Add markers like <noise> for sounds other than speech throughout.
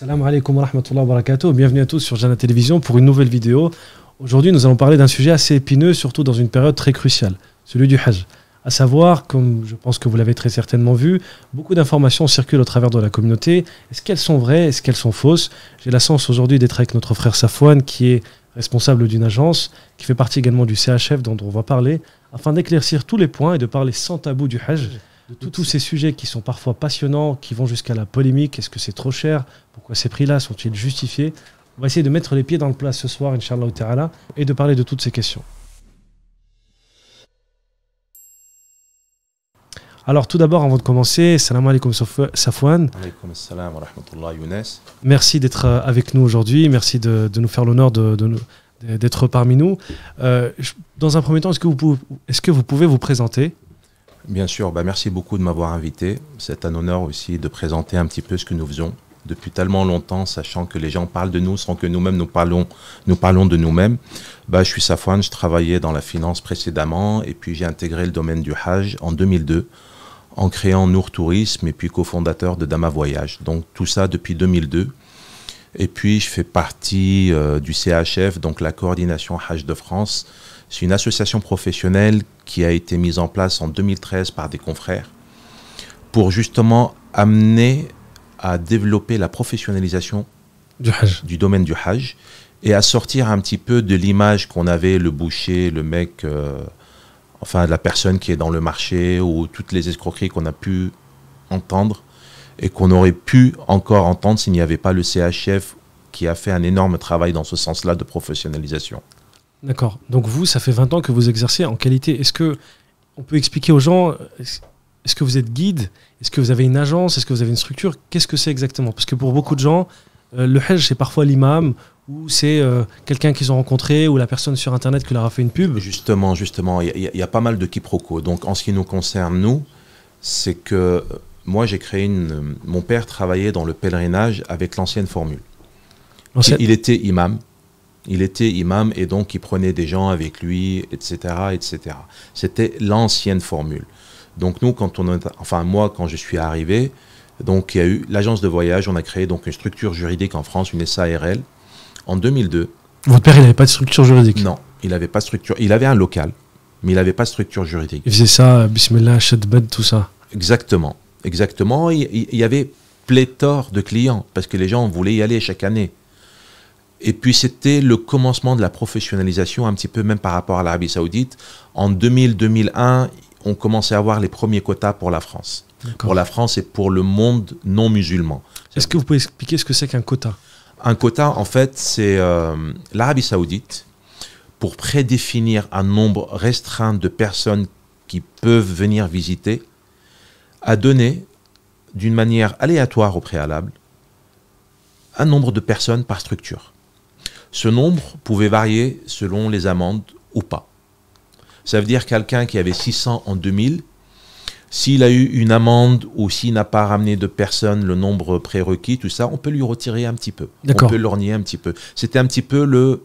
Salam alaikum wa wa Bienvenue à tous sur Jana Télévision pour une nouvelle vidéo. Aujourd'hui, nous allons parler d'un sujet assez épineux, surtout dans une période très cruciale, celui du Hajj. À savoir, comme je pense que vous l'avez très certainement vu, beaucoup d'informations circulent au travers de la communauté. Est-ce qu'elles sont vraies Est-ce qu'elles sont fausses J'ai la chance aujourd'hui d'être avec notre frère Safwan, qui est responsable d'une agence, qui fait partie également du CHF dont on va parler, afin d'éclaircir tous les points et de parler sans tabou du Hajj de, tous ces sujets qui sont parfois passionnants, qui vont jusqu'à la polémique. Est-ce que c'est trop cher Pourquoi ces prix-là sont-ils justifiés On va essayer de mettre les pieds dans le plat ce soir, Inch'Allah Ta'ala, et de parler de toutes ces questions. Alors tout d'abord, avant de commencer, salam alaikum Safwan. Alaykoum salam wa Merci d'être euh, avec nous aujourd'hui, merci de, nous faire l'honneur d'être parmi nous. Euh, dans un premier temps, est-ce que vous pouvez vous présenter Bien sûr, bah merci beaucoup de m'avoir invité. C'est un honneur aussi de présenter un petit peu ce que nous faisons depuis tellement longtemps, sachant que les gens parlent de nous sans que nous-mêmes nous parlons, nous parlons de nous-mêmes. Bah, je suis Safwan, je travaillais dans la finance précédemment et puis j'ai intégré le domaine du Hajj en 2002 en créant Nour Tourisme et puis cofondateur de Dama Voyage. Donc tout ça depuis 2002. Et puis je fais partie euh, du CHF, donc la coordination Hajj de France, c'est une association professionnelle qui a été mise en place en 2013 par des confrères pour justement amener à développer la professionnalisation du, domaine du Hajj et à sortir un petit peu de l'image qu'on avait, le boucher, le mec, euh, enfin la personne qui est dans le marché ou toutes les escroqueries qu'on a pu entendre et qu'on aurait pu encore entendre s'il n'y avait pas le CHF qui a fait un énorme travail dans ce sens-là de professionnalisation. D'accord. Donc vous, ça fait 20 ans que vous exercez en qualité. Est-ce que on peut expliquer aux gens est-ce que vous êtes guide Est-ce que vous avez une agence Est-ce que vous avez une structure Qu'est-ce que c'est exactement Parce que pour beaucoup de gens, euh, le Hajj, c'est parfois l'imam ou c'est euh, quelqu'un qu'ils ont rencontré ou la personne sur Internet qui leur a fait une pub. Justement, justement, il y, a pas mal de quiproquos. Donc en ce qui nous concerne, nous, c'est que euh, moi, j'ai créé une... Mon père travaillait dans le pèlerinage avec l'ancienne formule. il était imam, il était imam et donc il prenait des gens avec lui, etc. etc. C'était l'ancienne formule. Donc nous, quand on, a, enfin moi, quand je suis arrivé, donc il y a eu l'agence de voyage, on a créé donc une structure juridique en France, une SARL, en 2002. Votre père, il n'avait pas de structure juridique Non, il n'avait pas structure. Il avait un local, mais il n'avait pas de structure juridique. Il faisait ça, euh, bismillah, tout ça Exactement, exactement. il y avait pléthore de clients parce que les gens voulaient y aller chaque année. Et puis c'était le commencement de la professionnalisation, un petit peu même par rapport à l'Arabie Saoudite. En 2000-2001, on commençait à avoir les premiers quotas pour la France. Pour la France et pour le monde non musulman. Est-ce que vous pouvez expliquer ce que c'est qu'un quota Un quota, en fait, c'est euh, l'Arabie Saoudite pour prédéfinir un nombre restreint de personnes qui peuvent venir visiter, a donné d'une manière aléatoire au préalable un nombre de personnes par structure. Ce nombre pouvait varier selon les amendes ou pas. Ça veut dire quelqu'un qui avait 600 en 2000, s'il a eu une amende ou s'il n'a pas ramené de personne le nombre prérequis, tout ça, on peut lui retirer un petit peu. On peut l'ornier un petit peu. C'était un petit peu le,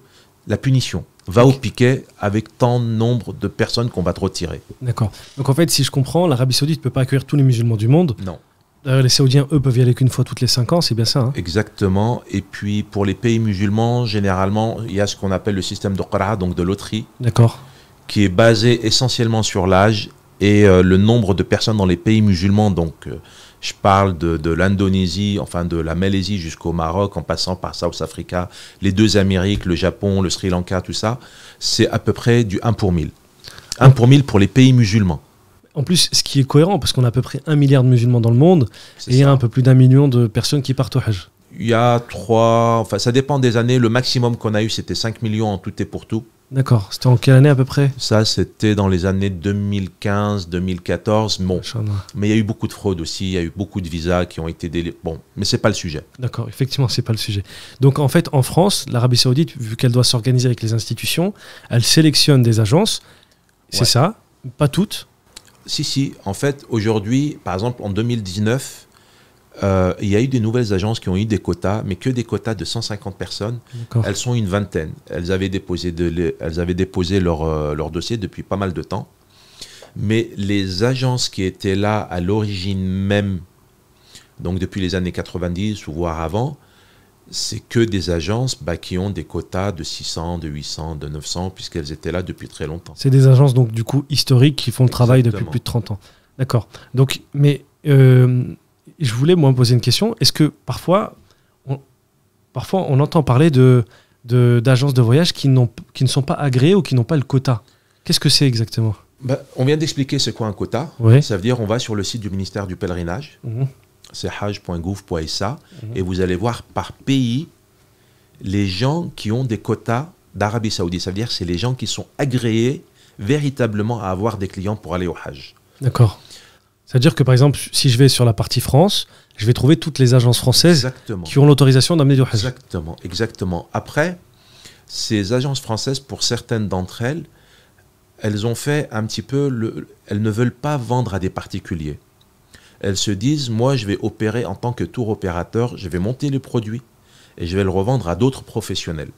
la punition. Va au piquet avec tant de nombre de personnes qu'on va te retirer. D'accord. Donc en fait, si je comprends, l'Arabie Saoudite ne peut pas accueillir tous les musulmans du monde. Non les Saoudiens, eux, peuvent y aller qu'une fois toutes les cinq ans, c'est bien ça. Hein. Exactement. Et puis, pour les pays musulmans, généralement, il y a ce qu'on appelle le système de qara, donc de loterie. D'accord. Qui est basé essentiellement sur l'âge et euh, le nombre de personnes dans les pays musulmans. Donc, euh, je parle de, de l'Indonésie, enfin de la Malaisie jusqu'au Maroc, en passant par South Africa, les deux Amériques, le Japon, le Sri Lanka, tout ça. C'est à peu près du 1 pour 1000. 1 pour 1000 pour les pays musulmans en plus, ce qui est cohérent, parce qu'on a à peu près un milliard de musulmans dans le monde et a un peu plus d'un million de personnes qui partent au Hajj. Il y a trois, enfin ça dépend des années. Le maximum qu'on a eu, c'était 5 millions en tout et pour tout. D'accord, c'était en quelle année à peu près Ça, c'était dans les années 2015-2014. Bon. Mais il y a eu beaucoup de fraudes aussi, il y a eu beaucoup de visas qui ont été délivrés. Bon, mais n'est pas le sujet. D'accord, effectivement, ce n'est pas le sujet. Donc en fait, en France, l'Arabie Saoudite, vu qu'elle doit s'organiser avec les institutions, elle sélectionne des agences, c'est ça, pas toutes, si, si. En fait, aujourd'hui, par exemple, en 2019, euh, il y a eu des nouvelles agences qui ont eu des quotas, mais que des quotas de 150 personnes. Elles sont une vingtaine. Elles avaient déposé, de, déposé leur, euh, leur, dossier depuis pas mal de temps. Mais les agences qui étaient là à l'origine même, donc depuis les années 90 ou voire avant, c'est que des agences bah, qui ont des quotas de 600, de 800, de 900, puisqu'elles étaient là depuis très longtemps. C'est des agences, donc, du coup, historiques qui font le travail depuis plus de 30 ans. D'accord. Donc, mais euh, je voulais, moi, poser une question. Est-ce que parfois on, parfois, on entend parler d'agences de, voyage qui, qui ne sont pas agréées ou qui n'ont pas le quota Qu'est-ce que c'est exactement bah, on vient d'expliquer c'est quoi un quota. Ça veut dire on va sur le site du ministère du Pèlerinage. Mhm c'est hajj.gouv.sa, et vous allez voir par pays les gens qui ont des quotas d'Arabie Saoudite. Ça veut dire c'est les gens qui sont agréés véritablement à avoir des clients pour aller au Hajj. D'accord. C'est-à-dire que par exemple, si je vais sur la partie France, je vais trouver toutes les agences françaises qui ont l'autorisation d'amener du Hajj. Exactement, exactement. Après, ces agences françaises, pour certaines d'entre elles, elles ont fait un petit peu. Le, elles ne veulent pas vendre à des particuliers elles se disent, moi je vais opérer en tant que tour opérateur, je vais monter le produit et je vais le revendre à d'autres professionnels.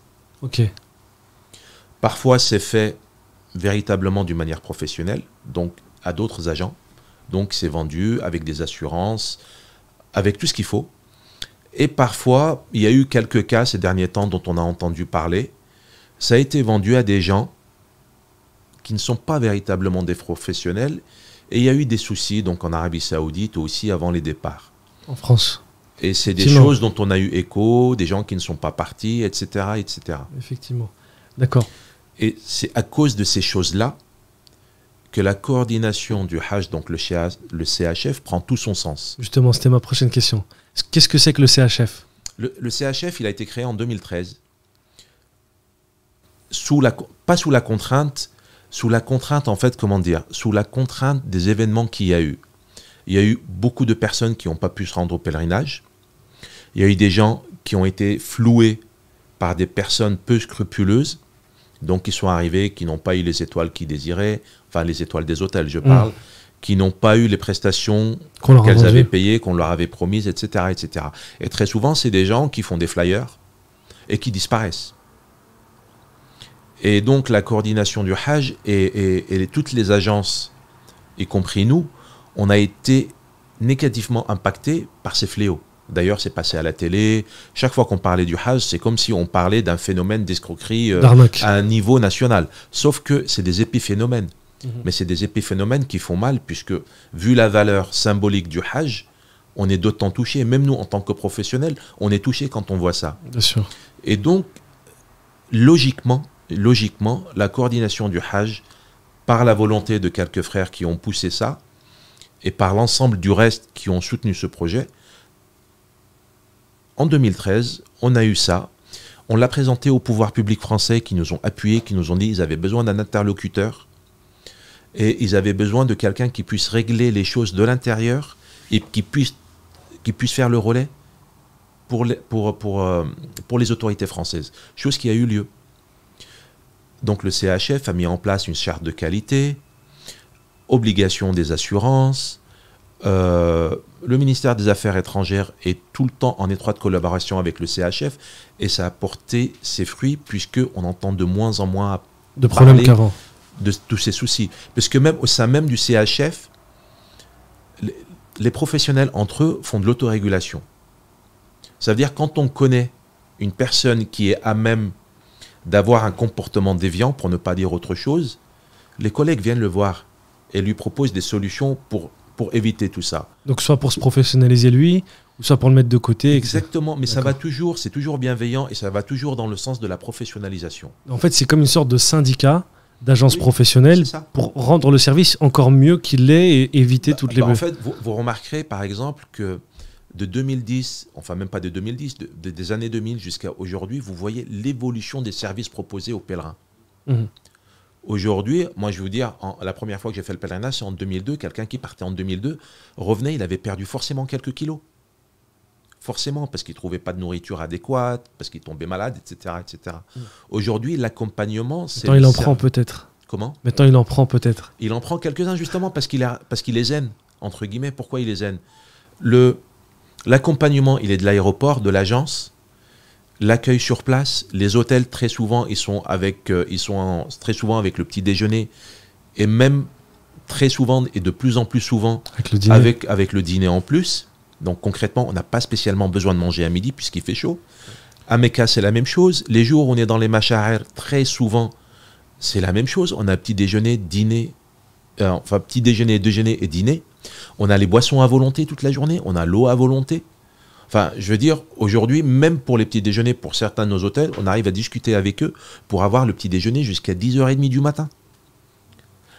Ok. Parfois c'est fait véritablement d'une manière professionnelle, donc à d'autres agents. Donc c'est vendu avec des assurances, avec tout ce qu'il faut. Et parfois, il y a eu quelques cas ces derniers temps dont on a entendu parler. Ça a été vendu à des gens qui ne sont pas véritablement des professionnels et il y a eu des soucis donc en Arabie Saoudite aussi avant les départs. En France. Et c'est des choses dont on a eu écho, des gens qui ne sont pas partis, etc., Effectivement. D'accord. Et c'est à cause de ces choses-là que la coordination du Hajj, donc le, CHF, prend tout son sens. Justement, c'était ma prochaine question. Qu'est-ce que c'est que le CHF le, CHF, il a été créé en 2013, sous la, pas sous la contrainte sous la contrainte, en fait, comment dire, sous la contrainte des événements qu'il y a eu. Il y a eu beaucoup de personnes qui n'ont pas pu se rendre au pèlerinage. Il y a eu des gens qui ont été floués par des personnes peu scrupuleuses, donc qui sont arrivés, qui n'ont pas eu les étoiles qu'ils désiraient, enfin les étoiles des hôtels, je mm. parle, qui n'ont pas eu les prestations qu'elles avaient payées, qu'on leur avait promises, etc., etc. Et très souvent, c'est des gens qui font des flyers et qui disparaissent. Et donc la coordination du Hajj et, toutes les agences, y compris nous, on a été négativement impacté par ces fléaux. D'ailleurs, c'est passé à la télé. Chaque fois qu'on parlait du Hajj, c'est comme si on parlait d'un phénomène d'escroquerie euh, à un niveau national. Sauf que c'est des épiphénomènes. Mhm. Mais c'est des épiphénomènes qui font mal, puisque vu la valeur symbolique du Hajj, on est d'autant touché. Même nous, en tant que professionnels, on est touché quand on voit ça. Bien sûr. Et donc, logiquement, logiquement, la coordination du Hajj, par la volonté de quelques frères qui ont poussé ça, et par l'ensemble du reste qui ont soutenu ce projet, en 2013, on a eu ça. On l'a présenté aux pouvoirs publics français qui nous ont appuyés, qui nous ont dit qu'ils avaient besoin d'un interlocuteur et ils avaient besoin de quelqu'un qui puisse régler les choses de l'intérieur et qui puisse, faire le relais pour pour, pour, euh, pour les autorités françaises. Chose qui a eu lieu. Donc le CHF a mis en place une charte de qualité, obligation des assurances. Euh, le ministère des Affaires étrangères est tout le temps en étroite collaboration avec le CHF et ça a porté ses fruits puisque on entend de moins en moins de de tous ces soucis. Parce que même au sein même du CHF, les, les professionnels entre eux font de l'autorégulation. Ça veut dire quand on connaît une personne qui est à même d'avoir un comportement déviant, pour ne pas dire autre chose, les collègues viennent le voir et lui proposent des solutions pour, pour éviter tout ça. Donc soit pour se professionnaliser lui, soit pour le mettre de côté. Exactement, mais ça va toujours, c'est toujours bienveillant et ça va toujours dans le sens de la professionnalisation. En fait, c'est comme une sorte de syndicat d'agence professionnelle pour rendre le service encore mieux qu'il l'est et éviter bah, toutes eh les... Ben, en fait, vous, remarquerez par exemple que de 2010, enfin même pas de 2010, des années 2000 jusqu'à aujourd'hui, vous voyez l'évolution des services proposés aux pèlerins. Mhm. Aujourd'hui, moi je vais vous dire, la première fois que j'ai fait le pèlerinage, c'est en 2002. Quelqu'un qui partait en 2002 revenait, il avait perdu forcément quelques kilos. Forcément, parce qu'il ne trouvait pas de nourriture adéquate, parce qu'il tombait malade, etc. etc. Mhm. Aujourd'hui, l'accompagnement, c'est. il en prend peut-être. Comment Maintenant, il en prend peut-être. Il en prend quelques-uns justement parce qu'il les aime, entre guillemets. Pourquoi il les aime le, L'accompagnement, il est de l'aéroport, de l'agence. L'accueil sur place, les hôtels très souvent ils sont avec, euh, ils sont très souvent avec le petit déjeuner et même très souvent et de plus en plus souvent avec le dîner, en plus. Donc concrètement, on n'a pas spécialement besoin de manger à midi puisqu'il fait chaud. À Mecca, c'est la même chose. Les jours où on est dans les machahers, très souvent, c'est la même chose. On a petit déjeuner, dîner, euh, enfin petit déjeuner, déjeuner et dîner. On a les boissons à volonté toute la journée, on a l'eau à volonté. Enfin, je veux dire, aujourd'hui, même pour les petits déjeuners, pour certains de nos hôtels, on arrive à discuter avec eux pour avoir le petit déjeuner jusqu'à 10h30 du matin.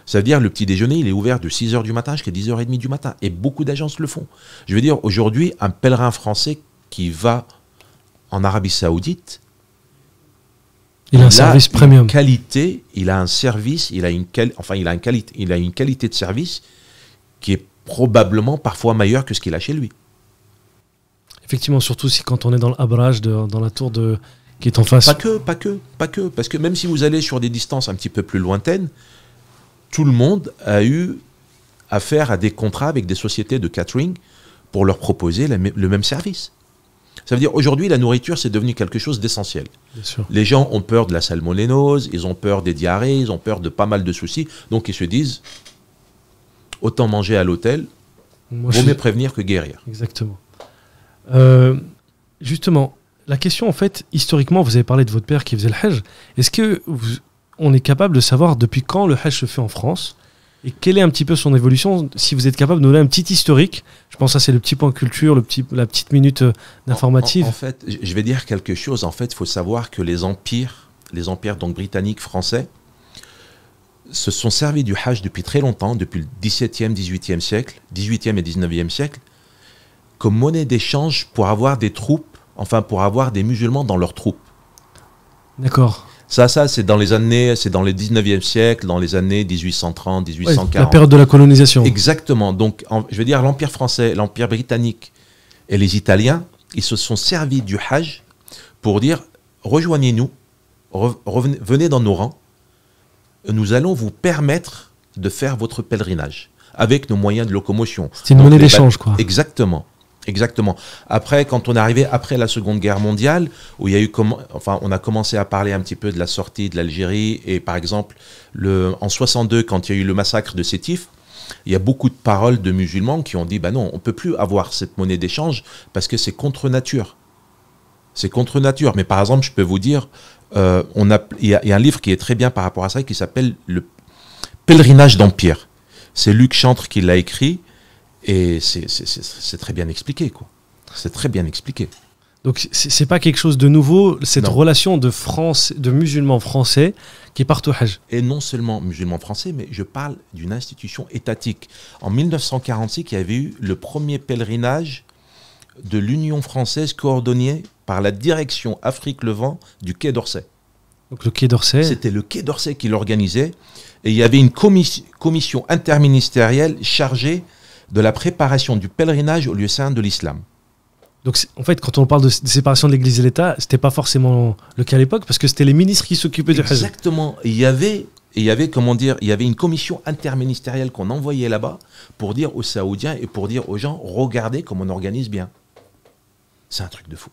Ça veut dire le petit déjeuner, il est ouvert de 6h du matin jusqu'à 10h30 du matin. Et beaucoup d'agences le font. Je veux dire, aujourd'hui, un pèlerin français qui va en Arabie Saoudite, il a un service qualité, il a un service, il a une enfin il a une qualité, il a une qualité de service qui est probablement parfois meilleur que ce qu'il a chez lui. Effectivement, surtout si quand on est dans l'abrage, dans la tour de, qui est en face. Pas que, pas que, pas que. Parce que même si vous allez sur des distances un petit peu plus lointaines, tout le monde a eu affaire à des contrats avec des sociétés de catering pour leur proposer le même service. Ça veut dire aujourd'hui, la nourriture, c'est devenu quelque chose d'essentiel. Les gens ont peur de la salmonellose, ils ont peur des diarrhées, ils ont peur de pas mal de soucis, donc ils se disent autant manger à l'hôtel. Vaut je... mieux prévenir que guérir. Exactement. Euh, justement, la question, en fait, historiquement, vous avez parlé de votre père qui faisait le Hajj. Est-ce que on est capable de savoir depuis quand le Hajj se fait en France et quelle est un petit peu son évolution Si vous êtes capable de nous donner un petit historique, je pense que c'est le petit point culture, le petit, la petite minute euh, d'informative. En, fait, je vais dire quelque chose. En fait, il faut savoir que les empires, les empires donc britanniques, français, se sont servis du Hajj depuis très longtemps, depuis le XVIIe, XVIIIe siècle, XVIIIe et XIXe siècle, comme monnaie d'échange pour avoir des troupes, enfin pour avoir des musulmans dans leurs troupes. D'accord. Ça, ça, c'est dans les années, c'est dans les 19e siècle, dans les années 1830, 1840. la période de la colonisation. Exactement. Donc, je veux dire, l'Empire français, l'Empire britannique et les Italiens, ils se sont servis du Hajj pour dire rejoignez-nous, venez dans nos rangs, nous allons vous permettre de faire votre pèlerinage avec nos moyens de locomotion. C'est une monnaie d'échange, quoi. Exactement. Exactement. Après, quand on est arrivé après la Seconde Guerre mondiale, où il y a eu, enfin, on a commencé à parler un petit peu de la sortie de l'Algérie, et par exemple, le, en 62, quand il y a eu le massacre de Sétif, il y a beaucoup de paroles de musulmans qui ont dit, bah non, on peut plus avoir cette monnaie d'échange parce que c'est contre nature. C'est contre nature. Mais par exemple, je peux vous dire, euh, on a, il, y a, un livre qui est très bien par rapport à ça qui s'appelle Le Pèlerinage d'Empire. C'est Luc Chantre qui l'a écrit et c'est très bien expliqué. quoi. C'est très bien expliqué. Donc c'est pas quelque chose de nouveau, cette relation de France, de musulmans français qui partent au Et non seulement musulmans français, mais je parle d'une institution étatique. En 1946, il y avait eu le premier pèlerinage de l'Union française coordonnée par la direction Afrique-Levant du Quai d'Orsay. Donc le Quai d'Orsay C'était le Quai d'Orsay qui l'organisait. Et il y avait une commission interministérielle chargée de la préparation du pèlerinage au lieu saint de l'islam. Donc en fait, quand on parle de, séparation de l'Église et de l'État, c'était pas forcément le cas à l'époque parce que c'était les ministres qui s'occupaient du ça. Exactement. Il y avait, il y avait comment dire, il y avait une commission interministérielle qu'on envoyait là-bas pour dire aux Saoudiens et pour dire aux gens, regardez comme on organise bien. C'est un truc de fou.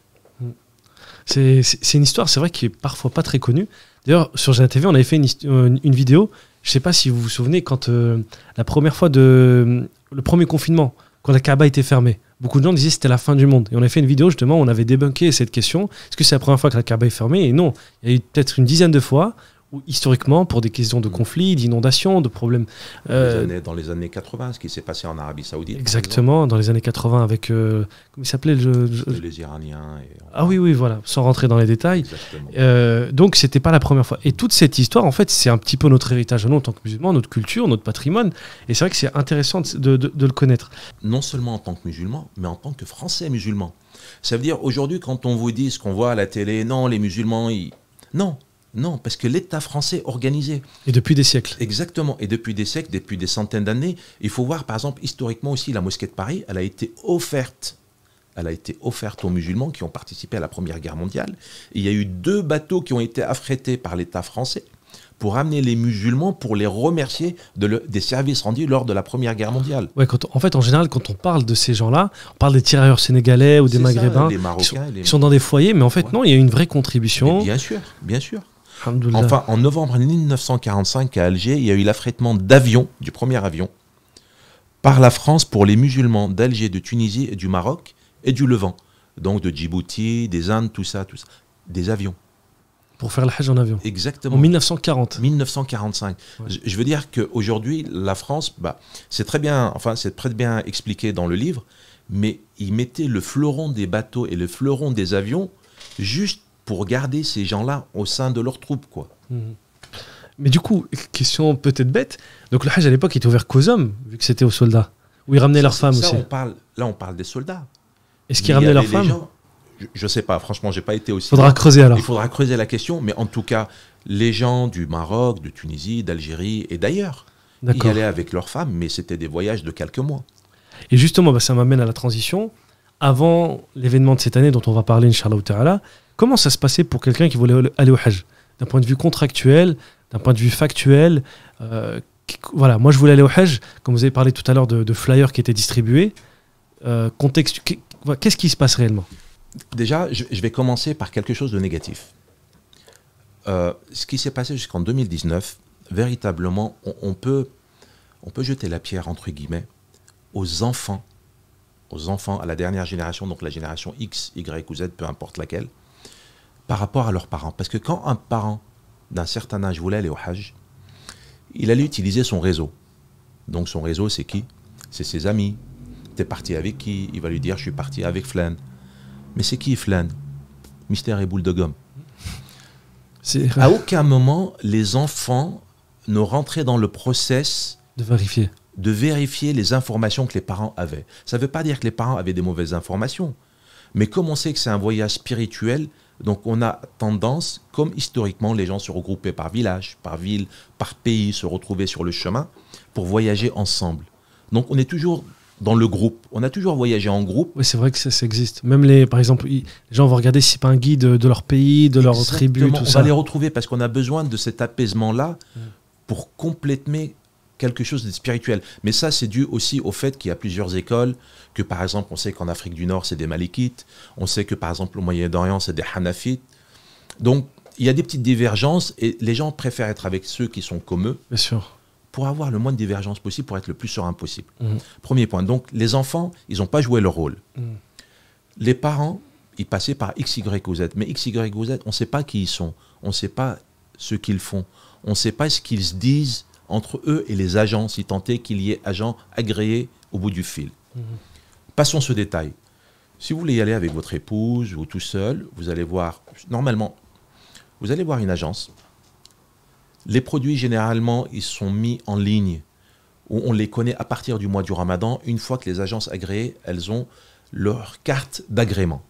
C'est une histoire, c'est vrai, qui est parfois pas très connue. D'ailleurs, sur TV, on avait fait une, vidéo, je sais pas si vous vous souvenez, quand euh, la première fois de. le premier confinement, quand la Kaaba était fermée beaucoup de gens disaient que c'était la fin du monde. Et on avait fait une vidéo justement, on avait débunké cette question. Est-ce que c'est la première fois que la Kaaba est fermée Et non, il y a eu peut-être une dizaine de fois ou historiquement, pour des questions de mm. conflits, d'inondations, de problèmes. dans, les euh, années, dans, les 80, ce qui s'est passé en Arabie Saoudite. Exactement, dans les années 80, avec. Euh, comment il s'appelait le, Les Iraniens. Ah oui, oui, voilà, sans rentrer dans les détails. Euh, donc, c'était pas la première fois. Et toute cette histoire, en fait, c'est un petit peu notre héritage nous en tant que musulmans, notre culture, notre patrimoine. Et c'est vrai que c'est intéressant de, le connaître. Non seulement en tant que musulman, mais en tant que Français musulman. Ça veut dire aujourd'hui, quand on vous dit ce qu'on voit à la télé, non, les musulmans, ils. Non, non, parce que l'État français organisé. Et depuis des siècles. Exactement. Et depuis des siècles, depuis des centaines d'années. Il faut voir, par exemple, historiquement aussi, la mosquée de Paris, elle a été offerte. Elle a été offerte aux musulmans qui ont participé à la Première Guerre mondiale. il y a eu deux bateaux qui ont été affrétés par l'État français pour amener les musulmans pour les remercier des services rendus lors de la Première Guerre mondiale. Ouais, quand, en fait, en général, quand on parle de ces gens-là, on parle des tirailleurs sénégalais ou des maghrébins Marocains, qui, sont, dans des foyers, mais en fait, non, il y a une vraie contribution. bien sûr, bien sûr. Enfin, en novembre 1945, à Alger, il y a eu l'affrètement d'avions, du premier avion, par la France pour les musulmans d'Alger, de Tunisie, et du Maroc et du Levant. Donc de Djibouti, des Indes, tout ça, tout ça. Des avions. Pour faire le Hajj en avion. Exactement. En 1940. 1945. Je veux dire qu'aujourd'hui, la France, bah, c'est très bien, enfin, c'est très bien expliqué dans le livre, mais ils mettaient le fleuron des bateaux et le fleuron des avions juste pour garder ces gens-là au sein de leur troupes, Quoi. Mhm. Mais du coup, question peut-être bête, donc le Hajj à l'époque était ouvert qu'aux hommes, vu que c'était aux soldats. Ou ils ramenaient leurs femmes aussi. On parle, là, on parle des soldats. Est-ce qu'ils ramenaient leurs femmes je, ne sais pas, franchement, je n'ai pas été aussi. Il Faudra creuser alors. Il faudra creuser la question, mais en tout cas, les gens du Maroc, de Tunisie, d'Algérie et d'ailleurs, ils allaient avec leurs femmes, mais c'était des voyages de quelques mois. Et justement, bah, ça m'amène à la transition avant l'événement de cette année dont on va parler, Inch'Allah comment ça se passait pour quelqu'un qui voulait aller au Hajj D'un point de vue contractuel, d'un point de vue factuel, euh, voilà, moi je voulais aller au Hajj, comme vous avez parlé tout à l'heure de, flyers qui étaient distribués, euh, qu'est-ce qui se passe réellement Déjà, je, vais commencer par quelque chose de négatif. Euh, ce qui s'est passé jusqu'en 2019, véritablement, on, on, peut, on peut jeter la pierre, entre guillemets, aux enfants aux enfants, à la dernière génération, donc la génération X, Y ou Z, peu importe laquelle, par rapport à leurs parents. Parce que quand un parent d'un certain âge voulait aller au Hajj, il allait utiliser son réseau. Donc son réseau, c'est qui C'est ses amis. T'es parti avec qui Il va lui dire, je suis parti avec Flan. Mais c'est qui Flan Mystère et boule de gomme. À aucun moment, les enfants ne rentraient dans le process de vérifier de vérifier les informations que les parents avaient. Ça ne veut pas dire que les parents avaient des mauvaises informations, mais comme on sait que c'est un voyage spirituel, donc on a tendance, comme historiquement les gens se regroupaient par village, par ville, par pays, se retrouvaient sur le chemin pour voyager ensemble. Donc on est toujours dans le groupe. On a toujours voyagé en groupe. Oui, c'est vrai que ça, existe. Même les, par exemple, les gens vont regarder si c'est pas un guide de leur pays, de leur tribu, tout ça. On va les retrouver parce qu'on a besoin de cet apaisement-là pour complètement quelque chose de spirituel. Mais ça, c'est dû aussi au fait qu'il y a plusieurs écoles, que par exemple, on sait qu'en Afrique du Nord, c'est des Malikites, on sait que par exemple, au Moyen-Orient, c'est des Hanafites. Donc, il y a des petites divergences et les gens préfèrent être avec ceux qui sont comme eux. Bien sûr. Pour avoir le moins de divergences possible, pour être le plus serein possible. Mhm. Premier point. Donc, les enfants, ils n'ont pas joué leur rôle. Mhm. Les parents, ils passaient par X, Y ou Z. Mais X, Y ou Z, on ne sait pas qui ils sont. On ne sait pas ce qu'ils font. On ne sait pas ce qu'ils se disent entre eux et les agents, si tant est qu'il y ait agents agréés au bout du fil. Mhm. Passons ce détail. Si vous voulez y aller avec votre épouse ou tout seul, vous allez voir, normalement, vous allez voir une agence. Les produits, généralement, ils sont mis en ligne, où on les connaît à partir du mois du ramadan, une fois que les agences agréées, elles ont leur carte d'agrément.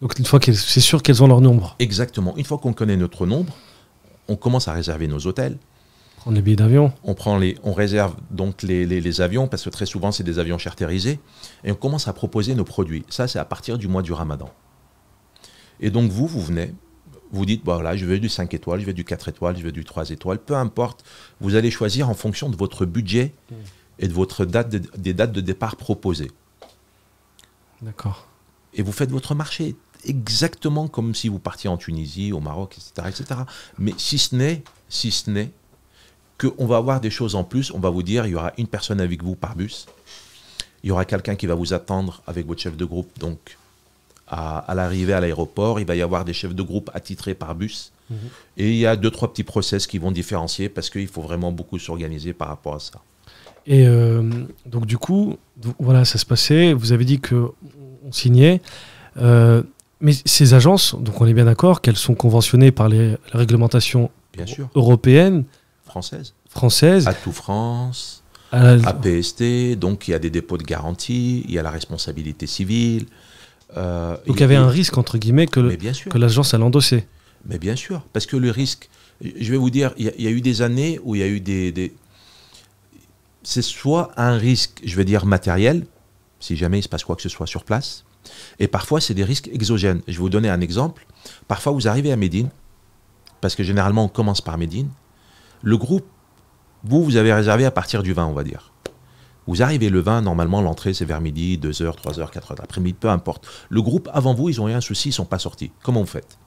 Donc une fois c'est sûr qu'elles ont leur nombre. Exactement. Une fois qu'on connaît notre nombre, on commence à réserver nos hôtels, on les billets d'avion. On, prend les, on réserve donc les, avions, parce que très souvent, c'est des avions charterisés Et on commence à proposer nos produits. Ça, c'est à partir du mois du ramadan. Et donc, vous, vous venez, vous dites, bah, voilà, je veux du 5 étoiles, je veux du 4 étoiles, je veux du 3 étoiles, peu importe. Vous allez choisir en fonction de votre budget et de votre date des dates de départ proposées. D'accord. Et vous faites votre marché exactement comme si vous partiez en Tunisie, au Maroc, etc. etc. Mais si ce n'est, si ce n'est on va avoir des choses en plus. On va vous dire, il y aura une personne avec vous par bus. Il y aura quelqu'un qui va vous attendre avec votre chef de groupe, donc à, l'arrivée à l'aéroport. Il va y avoir des chefs de groupe attitrés par bus. Mhm. Et il y a deux, trois petits process qui vont différencier parce qu'il faut vraiment beaucoup s'organiser par rapport à ça. Et euh, donc, du coup, voilà, ça se passait. Vous avez dit qu'on signait. Euh, mais ces agences, donc on est bien d'accord qu'elles sont conventionnées par les, réglementations réglementation bien sûr. européenne française. Française. À tout France. À PST donc il y a des dépôts de garantie, il y a la responsabilité civile. Euh, donc il y avait un risque, entre guillemets, que, bien sûr. que l'agence allait endosser. Mais bien sûr, parce que le risque, je vais vous dire, il y, a eu des années où il y a eu des... des... C'est soit un risque, je vais dire, matériel, si jamais il se passe quoi que ce soit sur place, et parfois c'est des risques exogènes. Je vais vous donner un exemple. Parfois vous arrivez à Médine, parce que généralement on commence par Médine, le groupe, vous, vous avez réservé à partir du 20, on va dire. Vous arrivez le 20, normalement, l'entrée, c'est vers midi, 2h, 3h, 4h après midi peu importe. Le groupe avant vous, ils ont eu un souci, ils sont pas sortis. Comment vous faites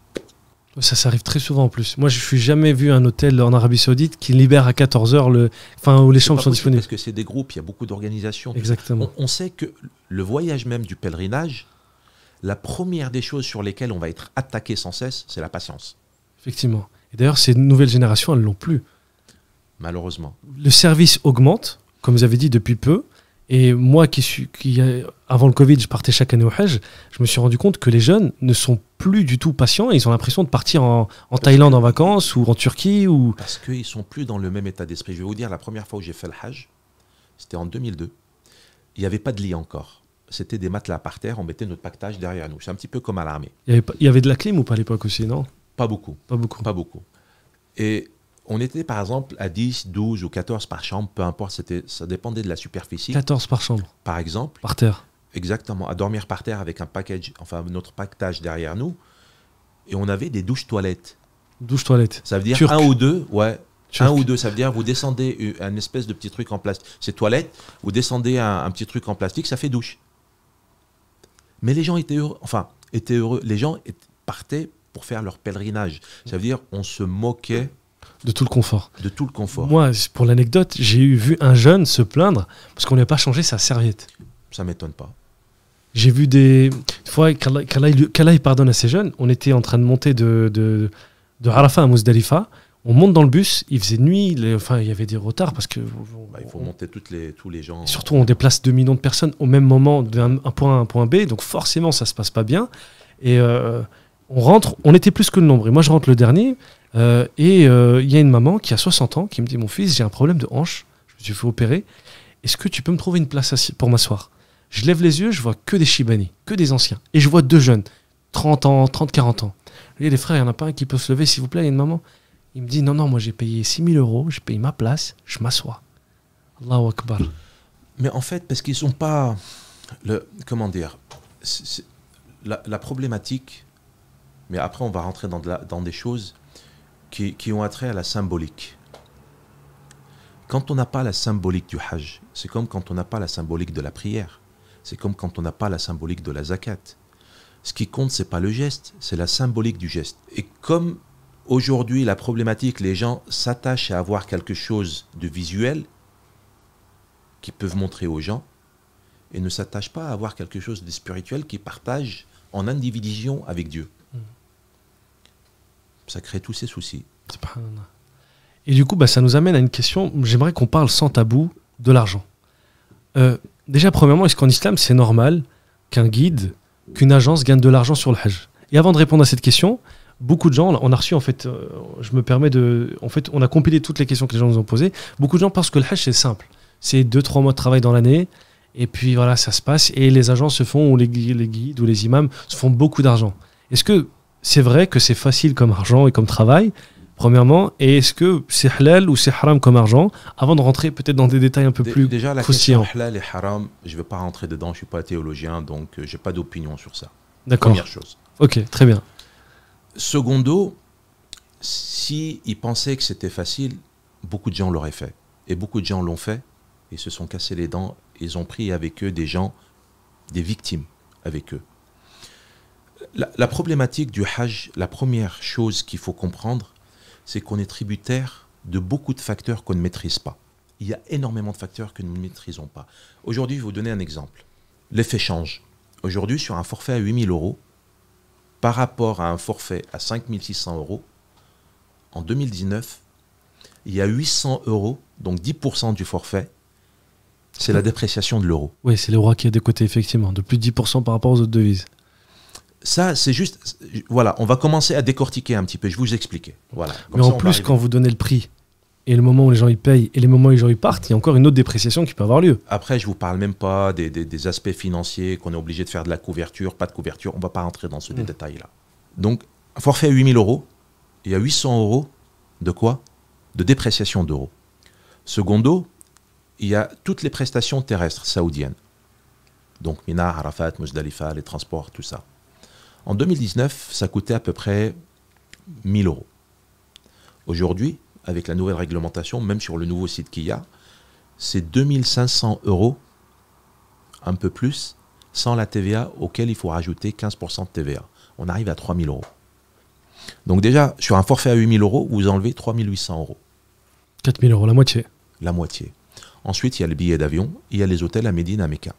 ça, ça arrive très souvent en plus. Moi, je suis jamais vu un hôtel en Arabie Saoudite qui libère à 14h, le... enfin, où les chambres sont disponibles. Parce que c'est des groupes, il y a beaucoup d'organisations. Exactement. On, on, sait que le voyage même du pèlerinage, la première des choses sur lesquelles on va être attaqué sans cesse, c'est la patience. Effectivement. Et d'ailleurs, ces nouvelles générations, elles ne l'ont plus malheureusement. Le service augmente, comme vous avez dit, depuis peu. Et moi, qui suis, qui, euh, avant le Covid, je partais chaque année au Hajj, je me suis rendu compte que les jeunes ne sont plus du tout patients ils ont l'impression de partir en, Thaïlande en vacances ou en Turquie. Ou... Parce qu'ils ne sont plus dans le même état d'esprit. Je vais vous dire, la première fois où j'ai fait le Hajj, c'était en 2002. Il n'y avait pas de lit encore. C'était des matelas par terre, on mettait notre pactage derrière nous. C'est un petit peu comme à l'armée. Il, il y avait de la clim ou pas à l'époque aussi, non Pas beaucoup. Pas beaucoup. Pas beaucoup. Et on était par exemple à 10, 12 ou 14 par chambre, peu importe, ça dépendait de la superficie. 14 par chambre Par exemple. Par terre Exactement, à dormir par terre avec un package, enfin notre pactage derrière nous. Et on avait des douches toilettes. Douches-toilettes Ça veut dire un ou deux, ouais. Un ou deux, ça veut dire vous descendez un espèce de petit truc en plastique. C'est toilette, vous descendez un, un, petit truc en plastique, ça fait douche. Mais les gens étaient heureux, enfin, étaient heureux. Les gens partaient pour faire leur pèlerinage. Ça veut dire on se moquait de tout le confort. De tout le confort. Moi, pour l'anecdote, j'ai vu un jeune se plaindre parce qu'on lui a pas changé sa serviette. Ça m'étonne pas. J'ai vu des fois Kalaï pardonne à ces jeunes. On était en train de monter de, de, de à Mousdalifa. On monte dans le bus, il faisait nuit, enfin il y avait des retards parce que. Bah, il faut monter toutes les, tous les gens. Surtout, on déplace 2 millions de personnes au même moment d'un point A à un point B, donc forcément ça se passe pas bien. Et euh, on rentre, on était plus que le nombre. Et moi je rentre le dernier, euh, et euh, il y a une maman qui a 60 ans qui me dit Mon fils, j'ai un problème de hanche, je me suis fait opérer. Est-ce que tu peux me trouver une place pour m'asseoir Je lève les yeux, je vois que des Chibani que des anciens. Et je vois deux jeunes, 30 ans, 30, 40 ans. Les frères, il n'y en a pas un qui peut se lever, s'il vous plaît, il y a une maman. Il me dit Non, non, moi j'ai payé 6000 euros, j'ai payé ma place, je m'assois. Allahu Akbar. Mais en fait, parce qu'ils sont pas. Le, comment dire la, problématique, mais après on va rentrer dans, dans des choses, qui, ont ont trait à la symbolique. Quand on n'a pas la symbolique du Hajj, c'est comme quand on n'a pas la symbolique de la prière, c'est comme quand on n'a pas la symbolique de la zakat. Ce qui compte, n'est pas le geste, c'est la symbolique du geste. Et comme aujourd'hui la problématique, les gens s'attachent à avoir quelque chose de visuel qu'ils peuvent montrer aux gens, et ne s'attachent pas à avoir quelque chose de spirituel qu'ils partagent en indivision avec Dieu ça crée tous ces soucis. Et du coup, bah, ça nous amène à une question. J'aimerais qu'on parle sans tabou de l'argent. Euh, déjà, premièrement, est-ce qu'en islam, c'est normal qu'un guide, qu'une agence gagne de l'argent sur le Hajj Et avant de répondre à cette question, beaucoup de gens, on a reçu en fait, euh, je me permets de, en fait, on a compilé toutes les questions que les gens nous ont posées. Beaucoup de gens pensent que le Hajj c'est simple, c'est deux trois mois de travail dans l'année, et puis voilà, ça se passe, et les agences se font ou les guides ou les imams se font beaucoup d'argent. Est-ce que c'est vrai que c'est facile comme argent et comme travail, premièrement, et est-ce que c'est halal ou c'est haram comme argent Avant de rentrer peut-être dans des détails un peu plus Déjà, la halal et haram, je ne vais pas rentrer dedans, je ne suis pas théologien, donc euh, je n'ai pas d'opinion sur ça. D'accord. Première chose. Ok, très bien. Secondo, si ils pensaient que c'était facile, beaucoup de gens l'auraient fait. Et beaucoup de gens l'ont fait, Ils se sont cassés les dents, ils ont pris avec eux des gens, des victimes avec eux. La, problématique du Hajj, la première chose qu'il faut comprendre, c'est qu'on est tributaire de beaucoup de facteurs qu'on ne maîtrise pas. Il y a énormément de facteurs que nous ne maîtrisons pas. Aujourd'hui, je vais vous donner un exemple. L'effet change. Aujourd'hui, sur un forfait à 8000 euros, par rapport à un forfait à 5600 euros, en 2019, il y a 800 euros, donc 10% du forfait, c'est la dépréciation de l'euro. Oui, c'est l'euro qui a côté, effectivement, de plus de 10% par rapport aux autres devises ça, c'est juste. Voilà, on va commencer à décortiquer un petit peu. Je vous expliquer. Voilà. Mais en plus, quand vous donnez le prix et le moment où les gens y payent et les moments où les gens y partent, il y a encore une autre dépréciation qui peut avoir lieu. Après, je vous parle même pas des, aspects financiers qu'on est obligé de faire de la couverture, pas de couverture. On va pas rentrer dans ce hmm. détail-là. Donc, forfait à 8000 euros, il y a 800 euros de quoi De dépréciation d'euros. Secondo, il y a toutes les prestations terrestres saoudiennes. Donc Mina, Arafat, Muzdalifa, les transports, tout ça. En 2019, ça coûtait à peu près 1000 euros. Aujourd'hui, avec la nouvelle réglementation, même sur le nouveau site qu'il y a, c'est 2500 euros, un peu plus, sans la TVA, auquel il faut rajouter 15% de TVA. On arrive à 3000 euros. Donc déjà, sur un forfait à 8000 euros, vous enlevez 3800 euros. 4000 euros, la moitié. La moitié. Ensuite, il y a le billet d'avion, il y a les hôtels à Médine, à Mecca.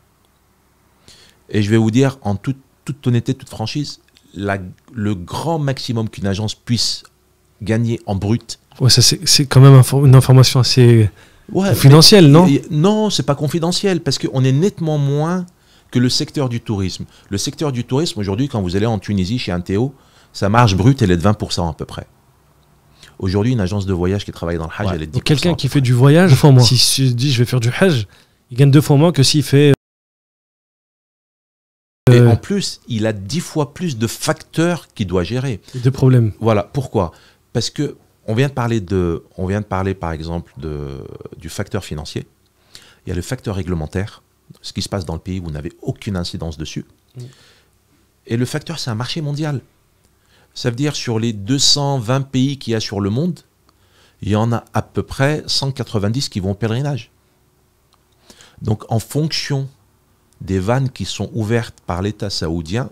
Et je vais vous dire en toute toute honnêteté, toute franchise, le grand maximum qu'une agence puisse gagner en brut. Ouais, ça c'est quand même une information assez confidentielle, non non Non, c'est pas confidentiel parce qu'on est nettement moins que le secteur du tourisme. Le secteur du tourisme aujourd'hui, quand vous allez en Tunisie chez un Théo, sa marge brute elle est de 20% à peu près. Aujourd'hui, une agence de voyage qui travaille dans le Hajj, elle est de 10%. Quelqu'un qui fait du voyage, s'il se si je dis je vais faire du Hajj, il gagne deux fois moins que s'il fait et euh, en plus, il a dix fois plus de facteurs qu'il doit gérer. De problèmes. Voilà. Pourquoi Parce que on vient de parler de, on vient de parler par exemple de, du facteur financier. Il y a le facteur réglementaire, ce qui se passe dans le pays, où vous n'avez aucune incidence dessus. Mm. Et le facteur, c'est un marché mondial. Ça veut dire sur les 220 pays qu'il y a sur le monde, il y en a à peu près 190 qui vont au pèlerinage. Donc en fonction des vannes qui sont ouvertes par l'État saoudien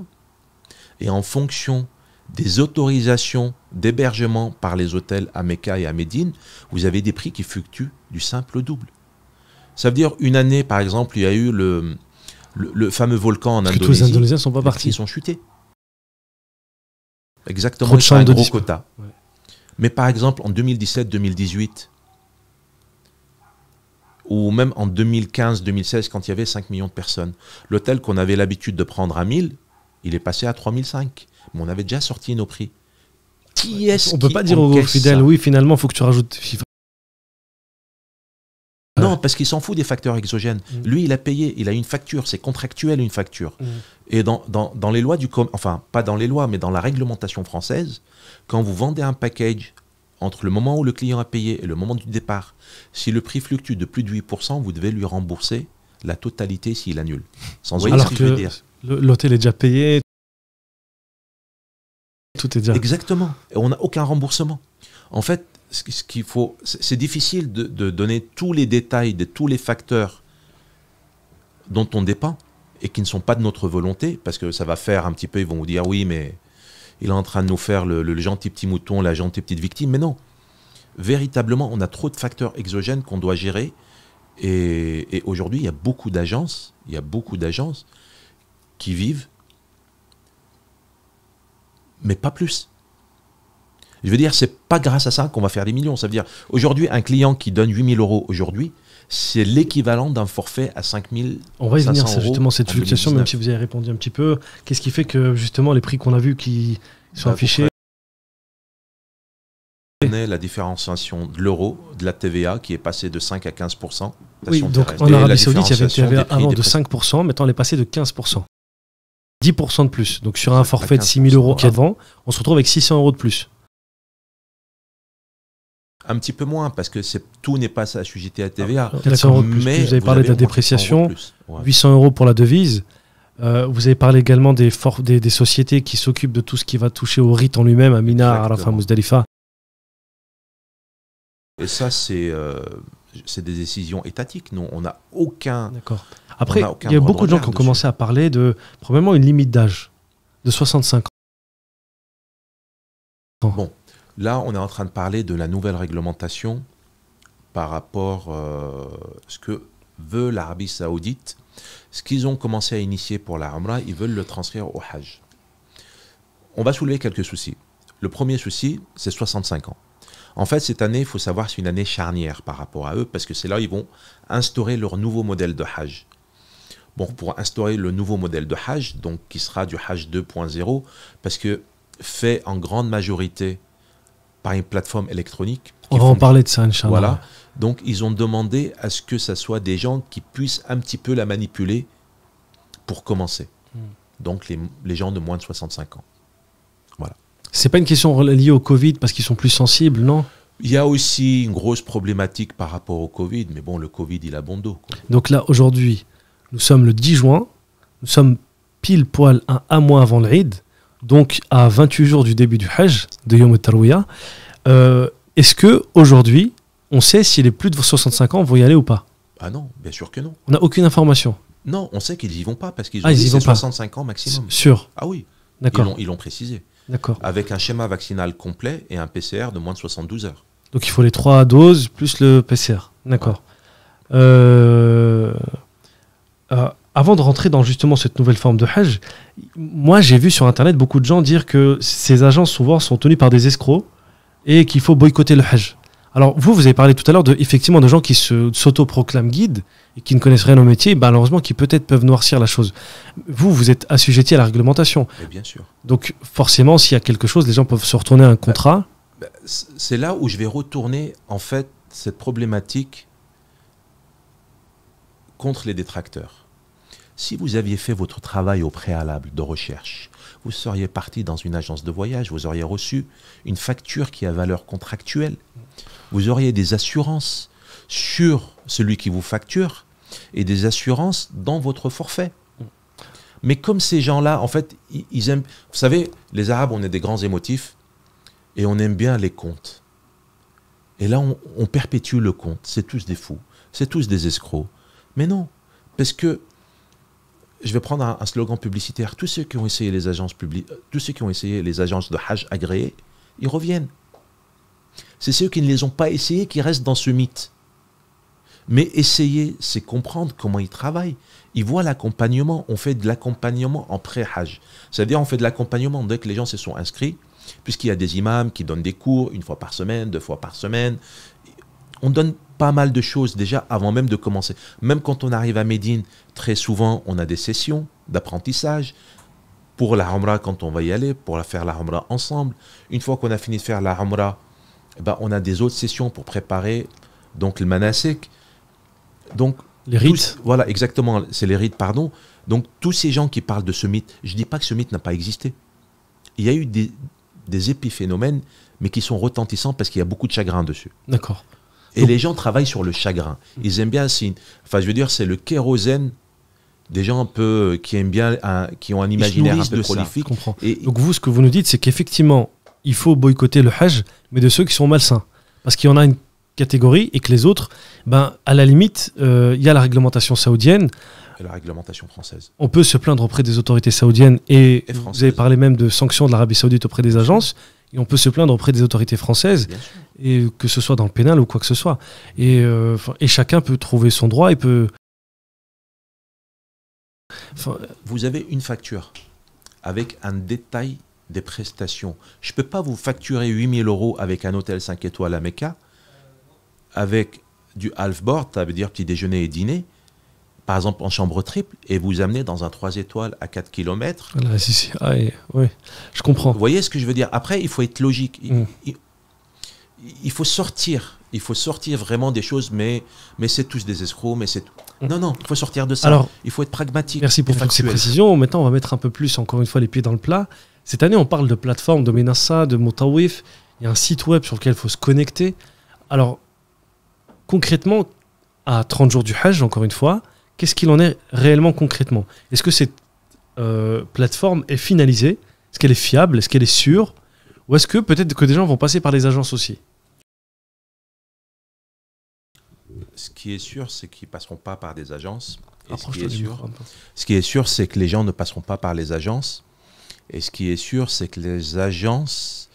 et en fonction des autorisations d'hébergement par les hôtels à Mecca et à Médine, vous avez des prix qui fluctuent du simple au double. Ça veut dire une année, par exemple, il y a eu le, le, fameux volcan en Indonésie. Que tous les Indonésiens sont pas partis. Ils sont chutés. Exactement, Trop de un gros quota. Mais par exemple, en 2017-2018, ou même en 2015-2016 quand il y avait 5 millions de personnes. L'hôtel qu'on avait l'habitude de prendre à 1000, il est passé à 3005. Mais on avait déjà sorti nos prix. Qui est-ce On ne peut pas dire aux fidèles, oui, finalement, il faut que tu rajoutes. Non, parce qu'il s'en fout des facteurs exogènes. Mm. Lui, il a payé, il a une facture, c'est contractuel une facture. Mm. Et dans, dans, les lois du... Enfin, pas dans les lois, mais dans la réglementation française, quand vous vendez un package entre le moment où le client a payé et le moment du départ, si le prix fluctue de plus de 8%, vous devez lui rembourser la totalité s'il annule. Sans oui, alors que l'hôtel est déjà payé. Tout est déjà. Exactement. Et on n'a aucun remboursement. En fait, ce qu'il faut, c'est difficile de, donner tous les détails de tous les facteurs dont on dépend et qui ne sont pas de notre volonté, parce que ça va faire un petit peu, ils vont vous dire oui, mais il est en train de nous faire le, gentil petit mouton, la gentille petite victime. Mais non, véritablement, on a trop de facteurs exogènes qu'on doit gérer. Et, aujourd'hui, il y a beaucoup d'agences, il y a beaucoup d'agences qui vivent, mais pas plus. Je veux dire, c'est pas grâce à ça qu'on va faire des millions. Ça veut dire, aujourd'hui, un client qui donne 8000 euros aujourd'hui, c'est l'équivalent d'un forfait à 5000. On va y venir, c'est justement cette fluctuation, même si vous avez répondu un petit peu. Qu'est-ce qui fait que justement les prix qu'on a vus qui sont On bah, affichés la différenciation de l'euro, de la TVA qui est passée de 5 à 15%. Oui, donc en Arabie Saoudite, il y avait une TVA de 5%, maintenant elle est passée de 15%. 10% de plus. Donc sur un forfait de 6 000 euros qu'avant, ah. on se retrouve avec 600 euros de plus un petit peu moins, parce que tout n'est pas sujeté à TVA. Ah, mais vous avez parlé de la dépréciation, 800 euros pour la devise. Euh, vous avez parlé également des, des, sociétés qui s'occupent de tout ce qui va toucher au rite en lui-même, à Mina, fameuse Mousdalifa. Et ça, euh, c'est des décisions étatiques. Non, on n'a aucun. D'accord. Après, il y a beaucoup de gens qui ont commencé à parler de, probablement, une limite d'âge de 65 ans. Bon, Là, on est en train de parler de la nouvelle réglementation par rapport à euh, ce que veut l'Arabie saoudite. Ce qu'ils ont commencé à initier pour la Umrah, ils veulent le transférer au Hajj. On va soulever quelques soucis. Le premier souci, c'est 65 ans. En fait, cette année, il faut savoir, c'est une année charnière par rapport à eux, parce que c'est là où ils vont instaurer leur nouveau modèle de Hajj. Bon, pour instaurer le nouveau modèle de Hajj, donc qui sera du Hajj 2.0, parce que fait en grande majorité par une plateforme électronique. On va en parler de ça, Inch'Allah. Voilà. Donc, ils ont demandé à ce que ce soit des gens qui puissent un petit peu la manipuler pour commencer. Hmm. Donc, les, gens de moins de 65 ans. Voilà. C'est pas une question liée au Covid parce qu'ils sont plus sensibles, non Il y a aussi une grosse problématique par rapport au Covid, mais bon, le Covid, il a bon dos. Donc là, aujourd'hui, nous sommes le 10 juin, nous sommes pile poil un, mois avant le Ride donc à 28 jours du début du Hajj, de Yom Tarouya, euh, est-ce que aujourd'hui on sait s'il est plus de 65 ans vont y aller ou pas Ah non, bien sûr que non. On n'a aucune information. Non, on sait qu'ils n'y vont pas parce qu'ils ah, ont ah, dit ils 65 ans maximum. Ah oui. D'accord. Ils l'ont précisé. D'accord. Avec un schéma vaccinal complet et un PCR de moins de 72 heures. Donc il faut les trois doses plus le PCR. D'accord. Euh, ah, avant de rentrer dans justement cette nouvelle forme de Hajj, moi j'ai vu sur internet beaucoup de gens dire que ces agences souvent sont tenues par des escrocs et qu'il faut boycotter le Hajj. Alors vous, vous avez parlé tout à l'heure de, effectivement de gens qui s'autoproclament guides et qui ne connaissent rien au métier, bah, malheureusement qui peut-être peuvent noircir la chose. Vous, vous êtes assujetti à la réglementation. bien sûr. Donc forcément, s'il y a quelque chose, les gens peuvent se retourner à un contrat. Bah, bah, c'est là où je vais retourner en fait cette problématique contre les détracteurs. Si vous aviez fait votre travail au préalable de recherche, vous seriez parti dans une agence de voyage, vous auriez reçu une facture qui a valeur contractuelle, vous auriez des assurances sur celui qui vous facture et des assurances dans votre forfait. Mais comme ces gens-là, en fait, ils aiment... Vous savez, les Arabes, on est des grands émotifs et on aime bien les comptes. Et là, on, perpétue le compte. C'est tous des fous, c'est tous des escrocs. Mais non, parce que je vais prendre un, slogan publicitaire. Tous ceux qui ont essayé les agences publiques, euh, tous ceux qui ont essayé les agences de Hajj agréées, ils reviennent. C'est ceux qui ne les ont pas essayés qui restent dans ce mythe. Mais essayer, c'est comprendre comment ils travaillent. Ils voient l'accompagnement. On fait de l'accompagnement en pré-Hajj. C'est-à-dire, on fait de l'accompagnement dès que les gens se sont inscrits, puisqu'il y a des imams qui donnent des cours une fois par semaine, deux fois par semaine on donne pas mal de choses déjà avant même de commencer. Même quand on arrive à Médine, très souvent, on a des sessions d'apprentissage pour la Hamra quand on va y aller, pour faire la Hamra ensemble. Une fois qu'on a fini de faire la Hamra, eh ben, on a des autres sessions pour préparer donc le manasik. Donc les rites. voilà, exactement, c'est les rites, pardon. Donc tous ces gens qui parlent de ce mythe, je ne dis pas que ce mythe n'a pas existé. Il y a eu des, des épiphénomènes, mais qui sont retentissants parce qu'il y a beaucoup de chagrin dessus. D'accord. Et les gens travaillent sur le chagrin. Ils aiment bien, enfin je veux dire, c'est le kérosène des gens un peu euh, qui aiment bien, qui ont un imaginaire un peu prolifique. Donc vous, ce que vous nous dites, c'est qu'effectivement, il faut boycotter le Hajj, mais de ceux qui sont malsains, parce qu'il y en a une catégorie et que les autres, ben à la limite, euh, il y a la réglementation saoudienne. Et la réglementation française. On peut se plaindre auprès des autorités saoudiennes et, et vous avez parlé même de sanctions de l'Arabie saoudite auprès des agences. Et on peut se plaindre auprès des autorités françaises et que ce soit dans le pénal ou quoi que ce soit. Et, euh, chacun peut trouver son droit et peut. Euh, vous avez une facture avec un détail des prestations. Je ne peux pas vous facturer 8000 euros avec un hôtel 5 étoiles à Mecca, avec du half-board, ça veut dire petit déjeuner et dîner, par exemple en chambre triple, et vous amener dans un 3 étoiles à 4 km. Voilà, si, si. Ah, Je comprends. Vous voyez ce que je veux dire Après, il faut être logique. Mm il faut sortir. Il faut sortir vraiment des choses, mais, mais c'est tous des escrocs, mais c'est Non, non, il faut sortir de ça. Alors, il faut être pragmatique. Merci pour toutes ces précisions. Maintenant, on va mettre un peu plus, encore une fois, les pieds dans le plat. Cette année, on parle de plateforme, de Menassa, de Motawif. Il y a un site web sur lequel il faut se connecter. Alors, concrètement, à 30 jours du Hajj, encore une fois, qu'est-ce qu'il en est réellement concrètement Est-ce que cette euh, plateforme est finalisée Est-ce qu'elle est fiable Est-ce qu'elle est sûre Ou est-ce que peut-être que des gens vont passer par les agences aussi ce qui est sûr, c'est qu'ils passeront pas par des agences. ce, qui est sûr, c'est que les gens ne passeront pas par les agences. Et ce qui est sûr, c'est que les agences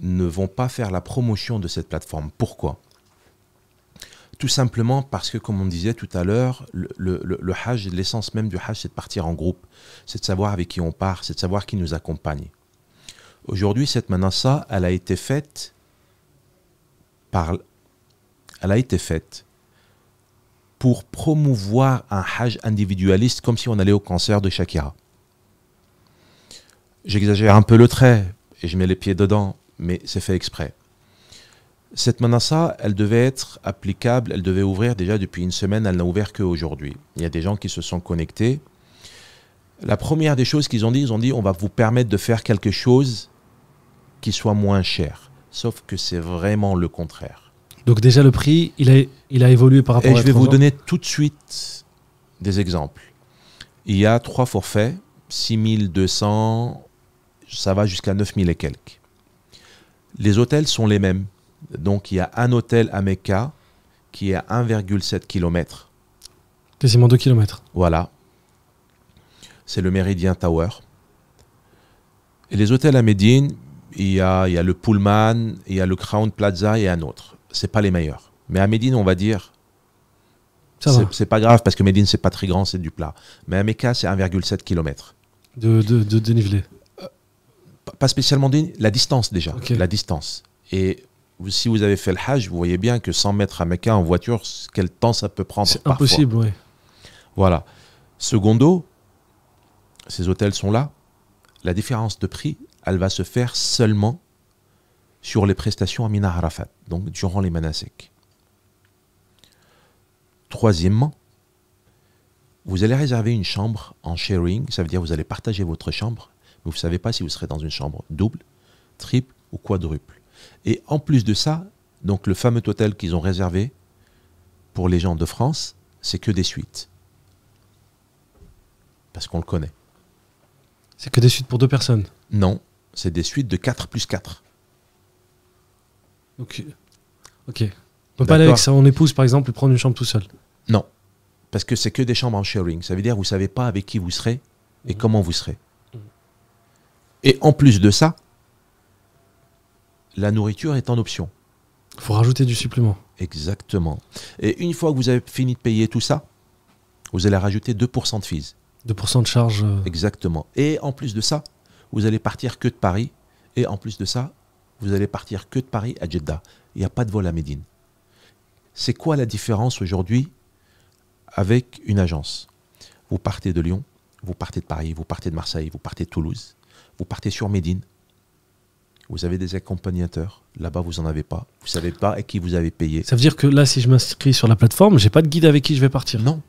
ne vont pas faire la promotion de cette plateforme. Pourquoi Tout simplement parce que, comme on disait tout à l'heure, le, l'essence même du Hajj, c'est de partir en groupe. C'est de savoir avec qui on part, c'est de savoir qui nous accompagne. Aujourd'hui, cette manassa, elle a été faite par elle a été faite pour promouvoir un Hajj individualiste comme si on allait au concert de Shakira. J'exagère un peu le trait et je mets les pieds dedans, mais c'est fait exprès. Cette manassa, elle devait être applicable, elle devait ouvrir déjà depuis une semaine, elle n'a ouvert qu'aujourd'hui. Il y a des gens qui se sont connectés. La première des choses qu'ils ont dit, ils ont dit on va vous permettre de faire quelque chose qui soit moins cher. Sauf que c'est vraiment le contraire. Donc déjà le prix, il a, il a évolué par rapport à... Et je vais vous donner tout de suite des exemples. Il y a trois forfaits, 6200, ça va jusqu'à 9000 et quelques. Les hôtels sont les mêmes. Donc il y a un hôtel à Mecca qui est à 1,7 km. Quasiment 2 km. Voilà. C'est le Meridian Tower. Et les hôtels à Médine, il y a, il y a le Pullman, il y a le Crown Plaza et un autre c'est pas les meilleurs. Mais à Médine, on va dire, c'est pas grave parce que Médine, c'est pas très grand, c'est du plat. Mais à Mecca, c'est 1,7 km. De, de, de dénivelé euh, Pas spécialement dénivelé, la distance déjà. La distance. Et si vous avez fait le Hajj, vous voyez bien que 100 mètres à Mecca en voiture, quel temps ça peut prendre. C'est impossible, oui. Voilà. Secondo, ces hôtels sont là. La différence de prix, elle va se faire seulement sur les prestations à Mina Arafat, donc durant les manasek. Troisièmement, vous allez réserver une chambre en sharing, ça veut dire vous allez partager votre chambre, mais vous ne savez pas si vous serez dans une chambre double, triple ou quadruple. Et en plus de ça, donc le fameux hôtel qu'ils ont réservé pour les gens de France, c'est que des suites. Parce qu'on le connaît. C'est que des suites pour deux personnes Non, c'est des suites de 4 plus 4. Donc, ok. Hein. On peut pas aller avec son épouse, par exemple, et prendre une chambre tout seul Non. Parce que c'est que des chambres en sharing. Ça veut dire que vous ne savez pas avec qui vous serez et mhm. comment vous serez. Mhm. Et en plus de ça, la nourriture est en option. Il faut rajouter du supplément. Exactement. Et une fois que vous avez fini de payer tout ça, vous allez rajouter 2% de fees. 2% de charge. Euh. Exactement. Et en plus de ça, vous allez partir que de Paris. Et en plus de ça, vous allez partir que de Paris à Jeddah. Il n'y a pas de vol à Médine. C'est quoi la différence aujourd'hui avec une agence Vous partez de Lyon, vous partez de Paris, vous partez de Marseille, vous partez de Toulouse, vous partez sur Médine. Vous avez des accompagnateurs. Là-bas, vous n'en avez pas. Vous savez pas à qui vous avez payé. Ça veut dire que là, si je m'inscris sur la plateforme, je n'ai pas de guide avec qui je vais partir. Non,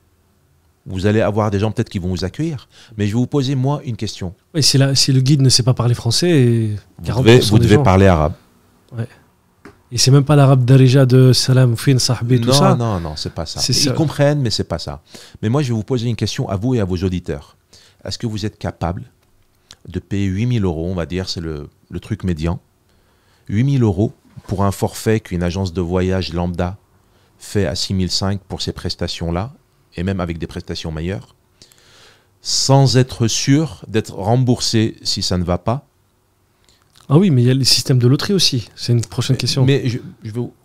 vous allez avoir des gens peut-être qui vont vous accueillir. Mais je vais vous poser, moi, une question. Oui, si, le guide ne sait pas parler français, vous devez, parler arabe. Ouais. Et c'est même pas l'arabe d'Arija de Salam, Fin, Sahbi, tout non, ça. Non, non, non, c'est pas ça. Ils comprennent, mais c'est pas ça. Mais moi, je vais vous poser une question à vous et à vos auditeurs. Est-ce que vous êtes capable de payer 8000 euros, on va dire, c'est le, truc médian, 8000 euros pour un forfait qu'une agence de voyage lambda fait à 6005 pour ces prestations-là et même avec des prestations meilleures, sans être sûr d'être remboursé si ça ne va pas. Ah oui, mais il y a les systèmes de loterie aussi. C'est une prochaine question. Mais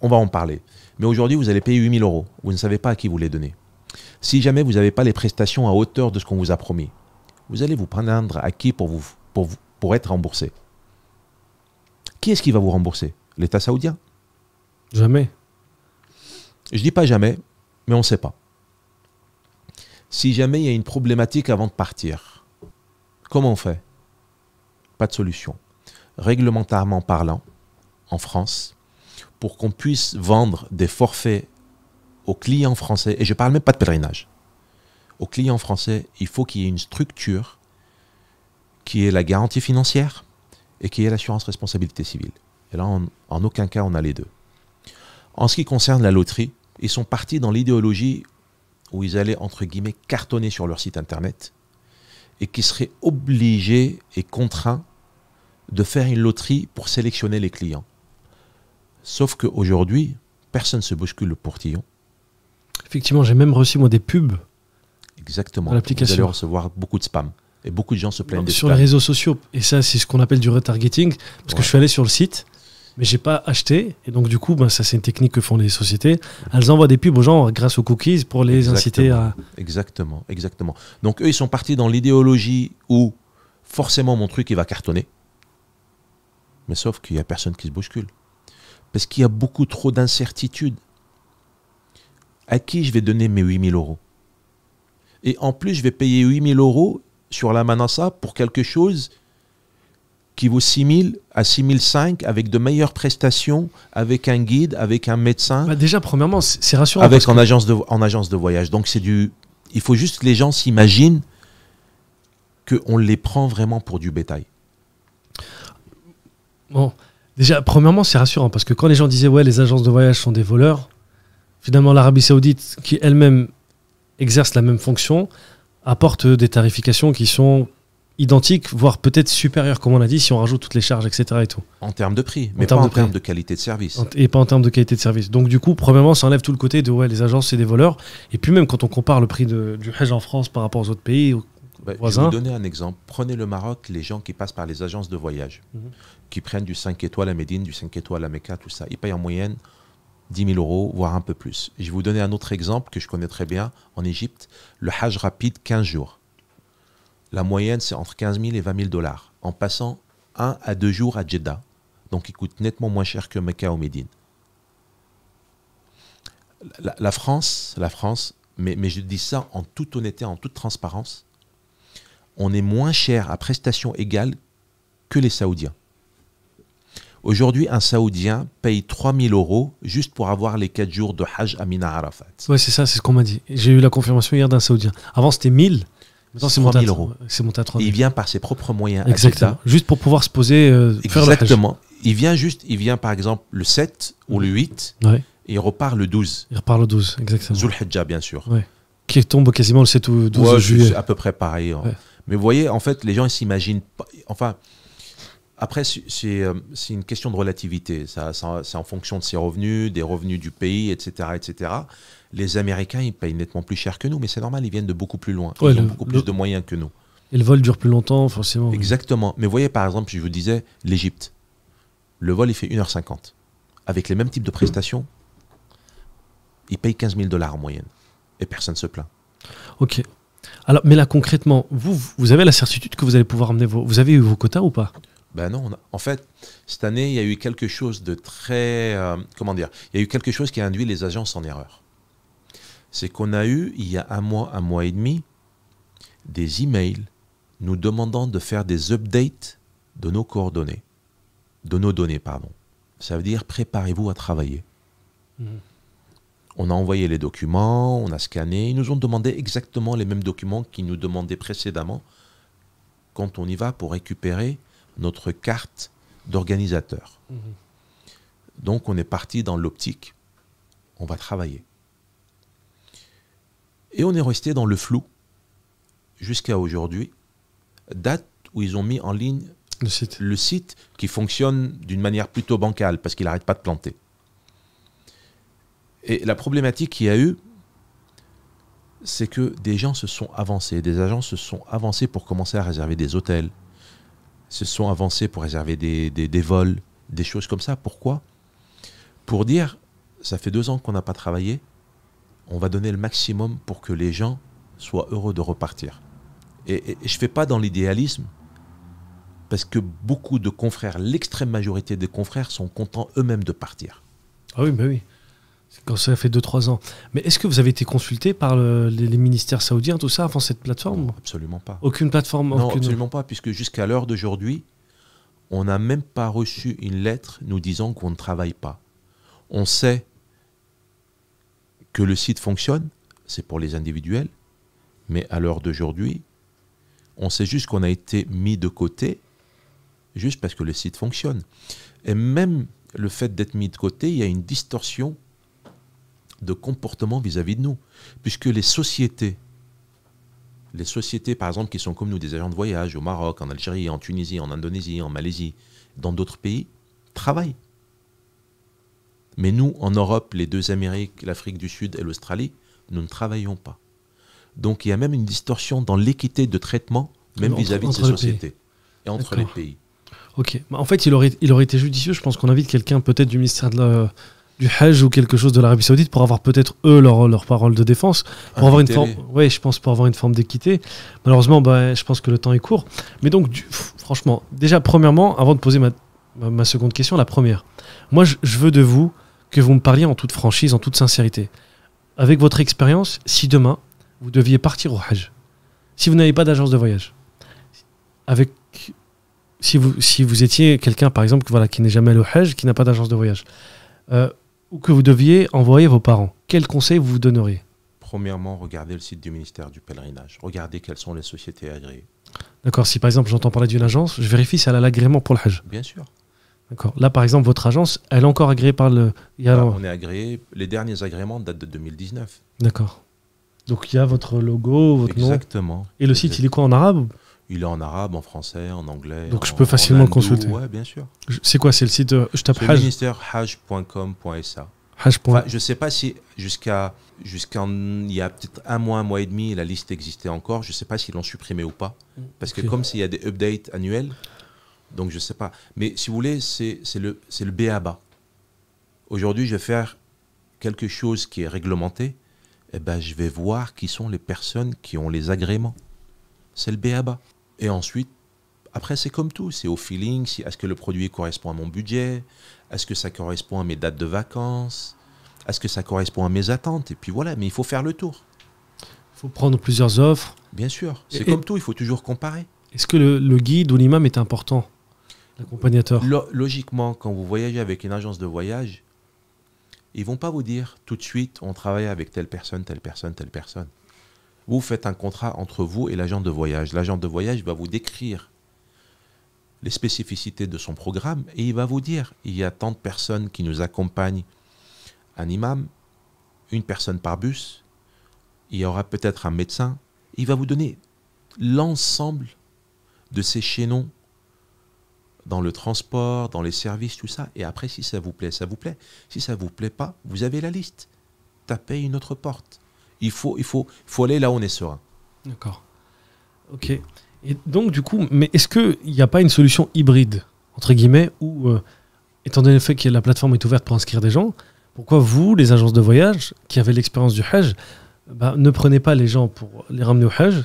on va en parler. Mais aujourd'hui, vous allez payer 8000 euros. Vous ne savez pas à qui vous les donnez. Si jamais vous n'avez pas les prestations à hauteur de ce qu'on vous a promis, vous allez vous prendre à qui pour, vous, pour, pour être remboursé Qui est-ce qui va vous rembourser L'État saoudien Jamais. Je ne dis pas jamais, mais on ne sait pas si jamais il y a une problématique avant de partir, comment on fait Pas de solution. Réglementairement parlant, en France, pour qu'on puisse vendre des forfaits aux clients français, et je ne parle même pas de pèlerinage, aux clients français, il faut qu'il y ait une structure qui est la garantie financière et qui est l'assurance responsabilité civile. Et là, en aucun cas, on a les deux. En ce qui concerne la loterie, ils sont partis dans l'idéologie où ils allaient, entre guillemets, cartonner sur leur site internet et qui seraient obligés et contraints de faire une loterie pour sélectionner les clients. Sauf qu'aujourd'hui, personne ne se bouscule le portillon. Effectivement, j'ai même reçu moi des pubs. Exactement. L'application. Vous allez recevoir beaucoup de spam. Et beaucoup de gens se plaignent de spam. Sur les réseaux sociaux. Et ça, c'est ce qu'on appelle du retargeting. Parce que je suis allé sur le site mais j'ai pas acheté. Et donc, du coup, ben, ça, c'est une technique que font les sociétés. Elles envoient des pubs aux gens grâce aux cookies pour les inciter à. Exactement, exactement. Donc, eux, ils sont partis dans l'idéologie où forcément mon truc, il va cartonner. Mais sauf qu'il n'y a personne qui se bouscule. Parce qu'il y a beaucoup trop d'incertitudes. À qui je vais donner mes 8000 euros Et en plus, je vais payer 8000 euros sur la Manassa pour quelque chose qui vaut 6000 à 6 500 avec de meilleures prestations, avec un guide, avec un médecin. Bah, déjà, premièrement, c'est rassurant. Avec en, agence de, en agence de voyage. Donc, c'est du. Il faut juste que les gens s'imaginent qu'on les prend vraiment pour du bétail. Bon, déjà, premièrement, c'est rassurant parce que quand les gens disaient, ouais, les agences de voyage sont des voleurs, finalement, l'Arabie Saoudite, qui elle-même exerce la même fonction, apporte des tarifications qui sont identique, voire peut-être supérieur, comme on a dit, si on rajoute toutes les charges, etc. Et tout. En termes de prix, mais pas en termes de qualité de service. Et pas en termes de qualité de service. Donc du coup, premièrement, ça enlève tout le côté de ouais, les agences, c'est des voleurs. Et puis même quand on compare le prix du Hajj en France par rapport aux autres pays, aux voisins. Je vais vous donner un exemple. Prenez le Maroc, les gens qui passent par les agences de voyage, mhm. qui prennent du 5 étoiles à Médine, du 5 étoiles à Mecca, tout ça, ils payent en moyenne 10 000 euros, voire un peu plus. Je vais vous donner un autre exemple que je connais très bien en Égypte, le Hajj rapide 15 jours. La moyenne, c'est entre 15 000 et 20 000 dollars, en passant un à deux jours à Jeddah. Donc, il coûte nettement moins cher que Mecca ou Médine. La, France, la France mais, mais je dis ça en toute honnêteté, en toute transparence, on est moins cher à prestations égales que les Saoudiens. Aujourd'hui, un Saoudien paye 000 euros juste pour avoir les 4 jours de Hajj à Mina Arafat. Oui, c'est ça, c'est ce qu'on m'a dit. J'ai eu la confirmation hier d'un Saoudien. Avant, c'était 1000. Non, c'est monté, à, monté à 3 Il vient par ses propres moyens. Exactement. juste pour pouvoir se poser, euh, Exactement. il vient juste, il vient par exemple le 7 ou le 8 et il repart le 12. Il repart le 12, exactement. Zul Hijjah, bien sûr. Qui tombe quasiment le 7 ou 12 ouais, juillet. à peu près pareil. Hein. Mais vous voyez, en fait, les gens s'imaginent. Enfin, après, euh, c'est une question de relativité. c'est en fonction de ses revenus, des revenus du pays, etc., etc. Les Américains, ils payent nettement plus cher que nous, mais c'est normal, ils viennent de beaucoup plus loin. Ils ont beaucoup plus de moyens que nous. Et le vol dure plus longtemps, forcément. Exactement. Mais voyez, par exemple, je vous disais, l'Égypte, le vol, il fait 1h50. Avec les mêmes types de prestations, ils payent 15 000 dollars en moyenne. Et personne ne se plaint. Ok. Alors, mais là, concrètement, vous, vous avez la certitude que vous allez pouvoir amener vos. Vous avez eu vos quotas ou pas ben non, en fait, cette année, il y a eu quelque chose de très... Euh, comment dire Il y a eu quelque chose qui a induit les agences en erreur. C'est qu'on a eu, il y a un mois, un mois et demi, des emails nous demandant de faire des updates de nos coordonnées, de nos données, pardon. Ça veut dire préparez-vous à travailler. Mmh. On a envoyé les documents, on a scanné, ils nous ont demandé exactement les mêmes documents qu'ils nous demandaient précédemment quand on y va pour récupérer notre carte d'organisateur. Mhm. Donc on est parti dans l'optique, on va travailler. Et on est resté dans le flou jusqu'à aujourd'hui, date où ils ont mis en ligne le site, le site qui fonctionne d'une manière plutôt bancale parce qu'il n'arrête pas de planter. Et la problématique qu'il y a eu, c'est que des gens se sont avancés, des agents se sont avancés pour commencer à réserver des hôtels, se sont avancés pour réserver des, des vols, des choses comme ça. Pourquoi Pour dire, ça fait deux ans qu'on n'a pas travaillé, on va donner le maximum pour que les gens soient heureux de repartir. Et, je ne fais pas dans l'idéalisme, parce que beaucoup de confrères, l'extrême majorité des confrères, sont contents eux-mêmes de partir. Ah oui, mais oui. Quand ça fait 2-3 ans. Mais est-ce que vous avez été consulté par les, ministères saoudiens, tout ça, avant cette plateforme Absolument pas. Aucune plateforme Non, absolument pas, puisque jusqu'à l'heure d'aujourd'hui, on n'a même pas reçu une lettre nous disant qu'on ne travaille pas. On sait que le site fonctionne, c'est pour les individuels, mais à l'heure d'aujourd'hui, on sait juste qu'on a été mis de côté juste parce que le site fonctionne. Et même le fait d'être mis de côté, il y a une distorsion de comportement vis-à-vis de nous. Puisque les sociétés, les sociétés par exemple qui sont comme nous, des agents de voyage au Maroc, en Algérie, en Tunisie, en Indonésie, en Malaisie, dans d'autres pays, travaillent. Mais nous, en Europe, les deux Amériques, l'Afrique du Sud et l'Australie, nous ne travaillons pas. Donc il y a même une distorsion dans l'équité de traitement, même vis-à-vis de ces sociétés, et entre les pays. Ok. Bah, en fait, il aurait, il aurait été judicieux, je pense qu'on invite quelqu'un peut-être du ministère de la du Hajj ou quelque chose de l'Arabie Saoudite pour avoir peut-être eux leur, leur parole de défense, pour avoir une forme, ouais, je pense pour avoir une forme d'équité. Malheureusement, bah, je pense que le temps est court. Mais donc, franchement, déjà premièrement, avant de poser ma, ma, seconde question, la première, moi je, veux de vous que vous me parliez en toute franchise, en toute sincérité, avec votre expérience, si demain vous deviez partir au Hajj, si vous n'avez pas d'agence de voyage, avec si vous, si vous étiez quelqu'un, par exemple, voilà, qui n'est jamais allé au Hajj, qui n'a pas d'agence de voyage, euh, ou que vous deviez envoyer vos parents, quels conseils vous donneriez Premièrement, regardez le site du ministère du pèlerinage. Regardez quelles sont les sociétés agréées. D'accord, si par exemple j'entends parler d'une agence, je vérifie si elle a l'agrément pour le Hajj. Bien sûr. D'accord. Là, par exemple, votre agence, elle est encore agréée par le. on est agréé. Les derniers agréments datent de 2019. D'accord. Donc il y a votre logo, votre nom. Exactement. Et le site, il est quoi en arabe il est en arabe, en français, en anglais. Donc je peux facilement consulter. Oui, bien sûr. C'est quoi C'est le site euh, Je tape Hajj. ministère je ne sais pas si jusqu'à il y a peut-être un mois, un mois et demi, la liste existait encore. Je ne sais pas s'ils l'ont supprimée ou pas. Parce que comme s'il y a des updates annuels, donc je ne sais pas. Mais si vous voulez, c'est le, le BABA. Aujourd'hui, je vais faire quelque chose qui est réglementé. Eh ben, je vais voir qui sont les personnes qui ont les agréments. C'est le BABA. Et ensuite, après, c'est comme tout, c'est au feeling, si, est-ce que le produit correspond à mon budget, est-ce que ça correspond à mes dates de vacances, est-ce que ça correspond à mes attentes, et puis voilà, mais il faut faire le tour. Il faut prendre plusieurs offres. Bien sûr, c'est comme tout, il faut toujours comparer. Est-ce que le, guide ou l'imam est important, l'accompagnateur Logiquement, quand vous voyagez avec une agence de voyage, ils ne vont pas vous dire tout de suite on travaille avec telle personne, telle personne, telle personne. Vous faites un contrat entre vous et l'agent de voyage. L'agent de voyage va vous décrire les spécificités de son programme et il va vous dire, il y a tant de personnes qui nous accompagnent, un imam, une personne par bus, il y aura peut-être un médecin, il va vous donner l'ensemble de ces chaînons dans le transport, dans les services, tout ça. Et après, si ça vous plaît, ça vous plaît. Si ça ne vous plaît pas, vous avez la liste. Tapez une autre porte. Il faut, il faut, il faut aller là où on est serein. D'accord. Ok. Et donc, du coup, mais est-ce qu'il n'y a pas une solution hybride, entre guillemets, où, euh, étant donné le fait que la plateforme est ouverte pour inscrire des gens, pourquoi vous, les agences de voyage, qui avez l'expérience du Hajj, bah, ne prenez pas les gens pour les ramener au Hajj,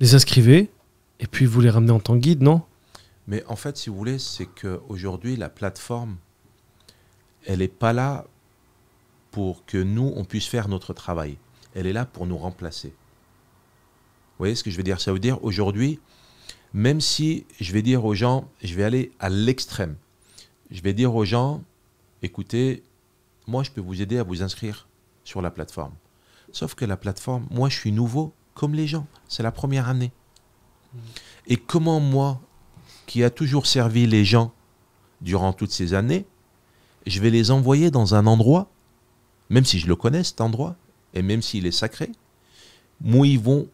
les inscrivez, et puis vous les ramenez en tant que guide, non Mais en fait, si vous voulez, c'est qu'aujourd'hui, la plateforme, elle n'est pas là pour que nous, on puisse faire notre travail elle est là pour nous remplacer. Vous voyez ce que je veux dire Ça veut dire aujourd'hui, même si je vais dire aux gens, je vais aller à l'extrême, je vais dire aux gens, écoutez, moi je peux vous aider à vous inscrire sur la plateforme. Sauf que la plateforme, moi je suis nouveau comme les gens, c'est la première année. Et comment moi, qui a toujours servi les gens durant toutes ces années, je vais les envoyer dans un endroit, même si je le connais cet endroit, et même s'il est sacré, moi, ils vont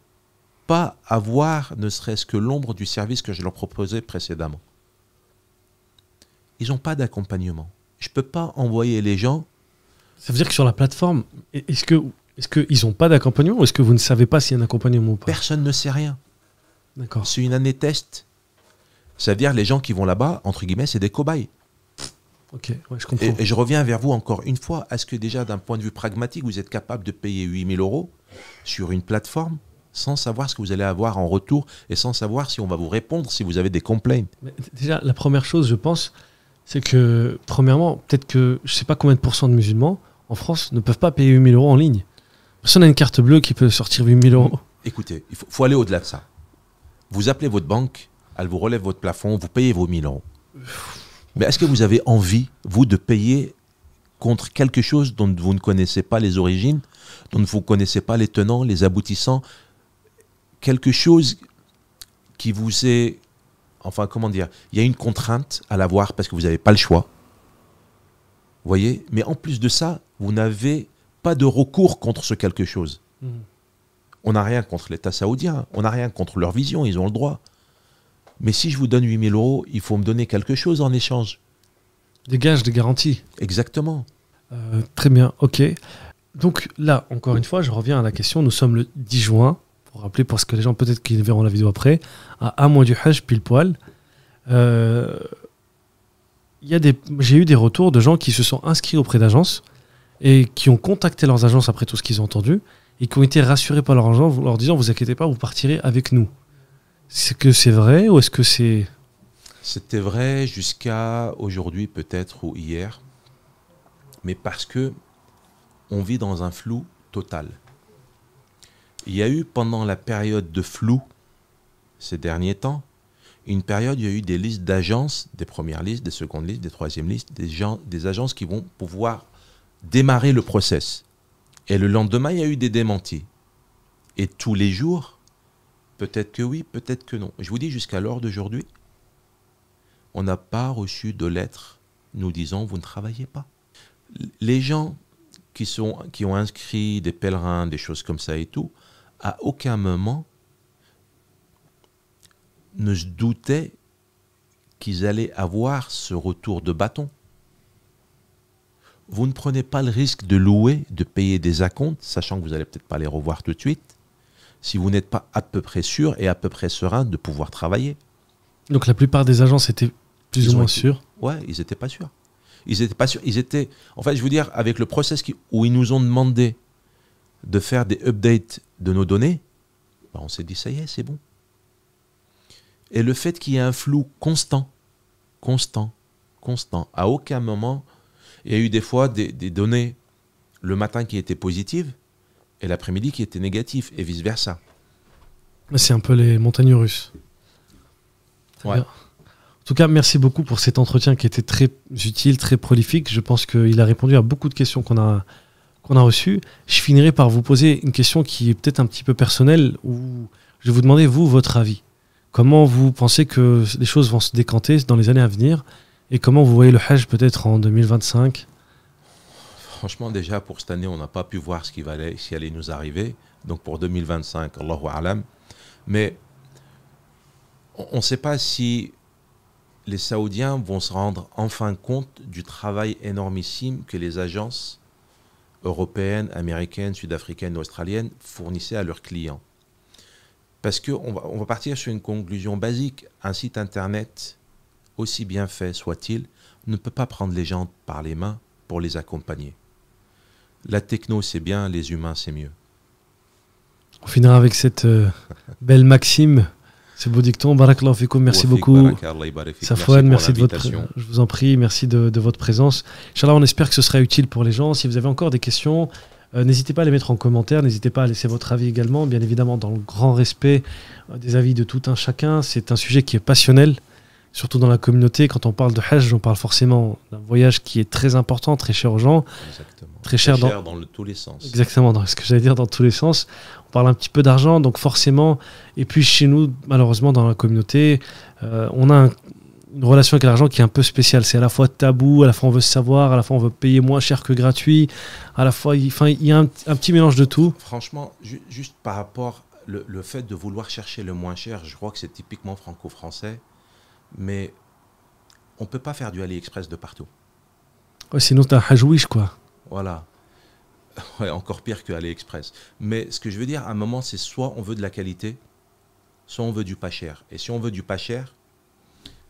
pas avoir ne serait-ce que l'ombre du service que je leur proposais précédemment. Ils n'ont pas d'accompagnement. Je ne peux pas envoyer les gens. Ça veut dire que sur la plateforme, est-ce que est-ce qu'ils n'ont pas d'accompagnement ou est-ce que vous ne savez pas s'il y a un accompagnement ou pas Personne ne sait rien. D'accord. C'est une année test. Ça veut dire les gens qui vont là-bas, entre guillemets, c'est des cobayes. Ok, je comprends. Et, je reviens vers vous encore une fois. Est-ce que déjà, d'un point de vue pragmatique, vous êtes capable de payer 8000 euros sur une plateforme sans savoir ce que vous allez avoir en retour et sans savoir si on va vous répondre, si vous avez des complaints Déjà, la première chose, je pense, c'est que, premièrement, peut-être que je ne sais pas combien de pourcents de musulmans en France ne peuvent pas payer 8000 euros en ligne. Personne n'a une carte bleue qui peut sortir 8000 euros. Mm. Écoutez, il faut, aller au-delà de ça. Vous appelez votre banque, elle vous relève votre plafond, vous payez vos 1000 euros. Mais est-ce que vous avez envie, vous, de payer contre quelque chose dont vous ne connaissez pas les origines, dont vous ne connaissez pas les tenants, les aboutissants, quelque chose qui vous est... Enfin, comment dire Il y a une contrainte à l'avoir parce que vous n'avez pas le choix. Vous voyez Mais en plus de ça, vous n'avez pas de recours contre ce quelque chose. Mmh. On n'a rien contre l'État saoudien, on n'a rien contre leur vision, ils ont le droit. Mais si je vous donne 8000 euros, il faut me donner quelque chose en échange. Des gages, des garanties. Exactement. Euh, très bien, ok. Donc là, encore une fois, je reviens à la question. Nous sommes le 10 juin, pour rappeler, parce que les gens peut-être qu'ils verront la vidéo après, à un du Hajj, pile poil. Euh, j'ai eu des retours de gens qui se sont inscrits auprès d'agences et qui ont contacté leurs agences après tout ce qu'ils ont entendu et qui ont été rassurés par leur agent en leur disant Vous inquiétez pas, vous partirez avec nous est que c'est vrai ou est-ce que c'est... C'était vrai jusqu'à aujourd'hui peut-être ou hier, mais parce que on vit dans un flou total. Il y a eu pendant la période de flou ces derniers temps, une période où il y a eu des listes d'agences, des premières listes, des secondes listes, des troisièmes listes, des, gens, des agences qui vont pouvoir démarrer le process. Et le lendemain, il y a eu des démentis. Et tous les jours, Peut-être que oui, peut-être que non. Je vous dis, jusqu'à l'heure d'aujourd'hui, on n'a pas reçu de lettres nous disant vous ne travaillez pas. Les gens qui, sont, qui ont inscrit des pèlerins, des choses comme ça et tout, à aucun moment ne se doutaient qu'ils allaient avoir ce retour de bâton. Vous ne prenez pas le risque de louer, de payer des acomptes, sachant que vous n'allez peut-être pas les revoir tout de suite si vous n'êtes pas à peu près sûr et à peu près serein de pouvoir travailler. Donc la plupart des agences étaient plus ou moins sûrs Ouais, ils n'étaient pas sûrs. Ils n'étaient pas sûrs. Ils étaient, en fait, je veux dire, avec le process où ils nous ont demandé de faire des updates de nos données, bah, on s'est dit, ça y est, c'est bon. Et le fait qu'il y ait un flou constant, constant, constant, à aucun moment, il y a eu des fois des données le matin qui étaient positives, et l'après-midi qui était négatif, et vice-versa. C'est un peu les montagnes russes. En tout cas, merci beaucoup pour cet entretien qui était très utile, très prolifique. Je pense qu'il a répondu à beaucoup de questions qu'on a, qu'on a reçues. Je finirai par vous poser une question qui est peut-être un petit peu personnelle, où je vais vous demander, vous, votre avis. Comment vous pensez que les choses vont se décanter dans les années à venir et comment vous voyez le Hajj peut-être en 2025 franchement, déjà pour cette année, on n'a pas pu voir ce qui, allait, nous arriver. Donc pour 2025, Allahu Alam. Mais on ne sait pas si les Saoudiens vont se rendre enfin compte du travail énormissime que les agences européennes, américaines, sud-africaines, australiennes fournissaient à leurs clients. Parce qu'on va partir sur une conclusion basique. Un site internet, aussi bien fait soit-il, ne peut pas prendre les gens par les mains pour les accompagner la techno c'est bien, les humains c'est mieux. On finira avec cette euh, <laughs> belle maxime, ce beau dicton. Barakallahu Fikoum, merci beaucoup. Safouane, merci, de votre. Je vous en prie, merci de, votre présence. Inch'Allah, on espère que ce sera utile pour les gens. Si vous avez encore des questions, euh, n'hésitez pas à les mettre en commentaire, n'hésitez pas à laisser votre avis également, bien évidemment dans le grand respect euh, des avis de tout un chacun. C'est un sujet qui est passionnel, surtout dans la communauté. Quand on parle de Hajj, on parle forcément d'un voyage qui est très important, très cher aux gens. Exactement très cher, dans, tous les sens. Exactement, dans ce que j'allais dire, dans tous les sens. On parle un petit peu d'argent, donc forcément, et puis chez nous, malheureusement, dans la communauté, euh, on a une relation avec l'argent qui est un peu spéciale. C'est à la fois tabou, à la fois on veut savoir, à la fois on veut payer moins cher que gratuit, à la fois, il, il y a un, petit mélange de tout. Franchement, juste par rapport le, fait de vouloir chercher le moins cher, je crois que c'est typiquement franco-français, mais on peut pas faire du AliExpress de partout. Ouais, sinon, tu as un hajouish, quoi. Voilà. <laughs> encore pire que Mais ce que je veux dire, à un moment, c'est soit on veut de la qualité, soit on veut du pas cher. Et si on veut du pas cher,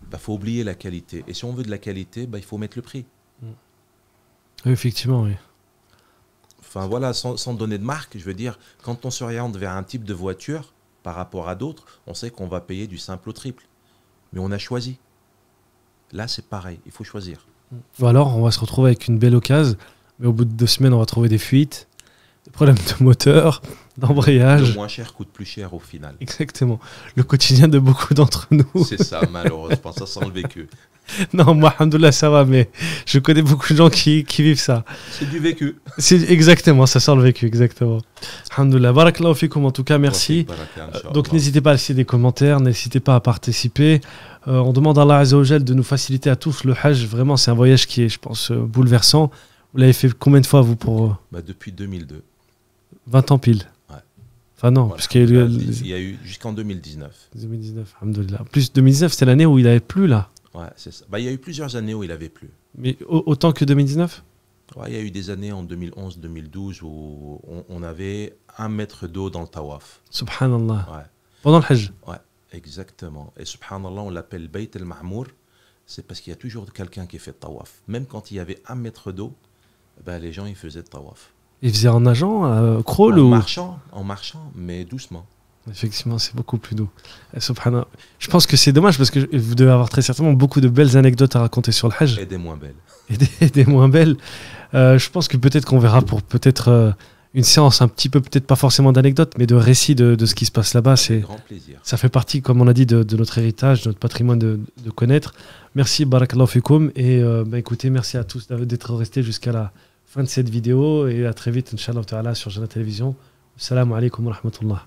il bah, faut oublier la qualité. Et si on veut de la qualité, bah, il faut mettre le prix. Effectivement, oui. Enfin voilà, sans, sans, donner de marque, je veux dire, quand on s'oriente vers un type de voiture par rapport à d'autres, on sait qu'on va payer du simple au triple. Mais on a choisi. Là, c'est pareil, il faut choisir. Ou alors, on va se retrouver avec une belle occasion mais au bout de deux semaines, on va trouver des fuites, des problèmes de moteur, <laughs> d'embrayage. Le moins cher coûte plus cher au final. Exactement. Le quotidien de beaucoup d'entre nous. C'est ça, <laughs> malheureusement, ça sent le vécu. Non, moi, alhamdoulilah, ça va, mais je connais beaucoup de gens qui, vivent ça. C'est du vécu. C'est, exactement, ça sort le vécu, exactement. Alhamdoulilah, barakallahu fikum, en tout cas, merci. Euh, donc, n'hésitez pas à laisser des commentaires, n'hésitez pas à participer. Euh, on demande à Allah Azzawajal de nous faciliter à tous le Hajj. Vraiment, c'est un voyage qui est, je pense, euh, bouleversant. Vous l'avez fait combien de fois, vous, pour. Euh, bah, depuis 2002. 20 ans pile. Enfin, non, parce qu'il y, a eu, il y a eu jusqu'en 2019. 2019, En plus, 2019, c'est l'année où il avait plus, là. Ouais, c'est ça. Bah, il y a eu plusieurs années où il avait plus. Mais autant que 2019 Ouais, il y a eu des années en 2011-2012 où on, avait un mètre d'eau dans le tawaf. Subhanallah. Ouais. Pendant le Hajj Ouais, exactement. Et subhanallah, on l'appelle Beit el Mahmour. C'est parce qu'il y a toujours quelqu'un qui fait le tawaf. Même quand il y avait un mètre d'eau, ben, les gens ils faisaient de tawaf. Ils faisaient en nageant, crawl euh, crawl en marchant, en marchant, mais doucement. Effectivement, c'est beaucoup plus doux. Eh, je pense que c'est dommage parce que vous devez avoir très certainement beaucoup de belles anecdotes à raconter sur le Hajj. Et des moins belles. Et des, <laughs> moins belles. Euh, je pense que peut-être qu'on verra pour peut-être euh, une séance un petit peu, peut-être pas forcément d'anecdotes, mais de récits de, ce qui se passe là-bas. C'est grand plaisir. Ça fait partie, comme on a dit, de, notre héritage, de notre patrimoine de, connaître. Merci, Barakallahu Fikoum. Et euh, bah, écoutez, merci à tous d'être restés jusqu'à la fin de cette vidéo. Et à très vite, Inch'Allah, sur Jana Télévision. Salam alaikum wa rahmatullah.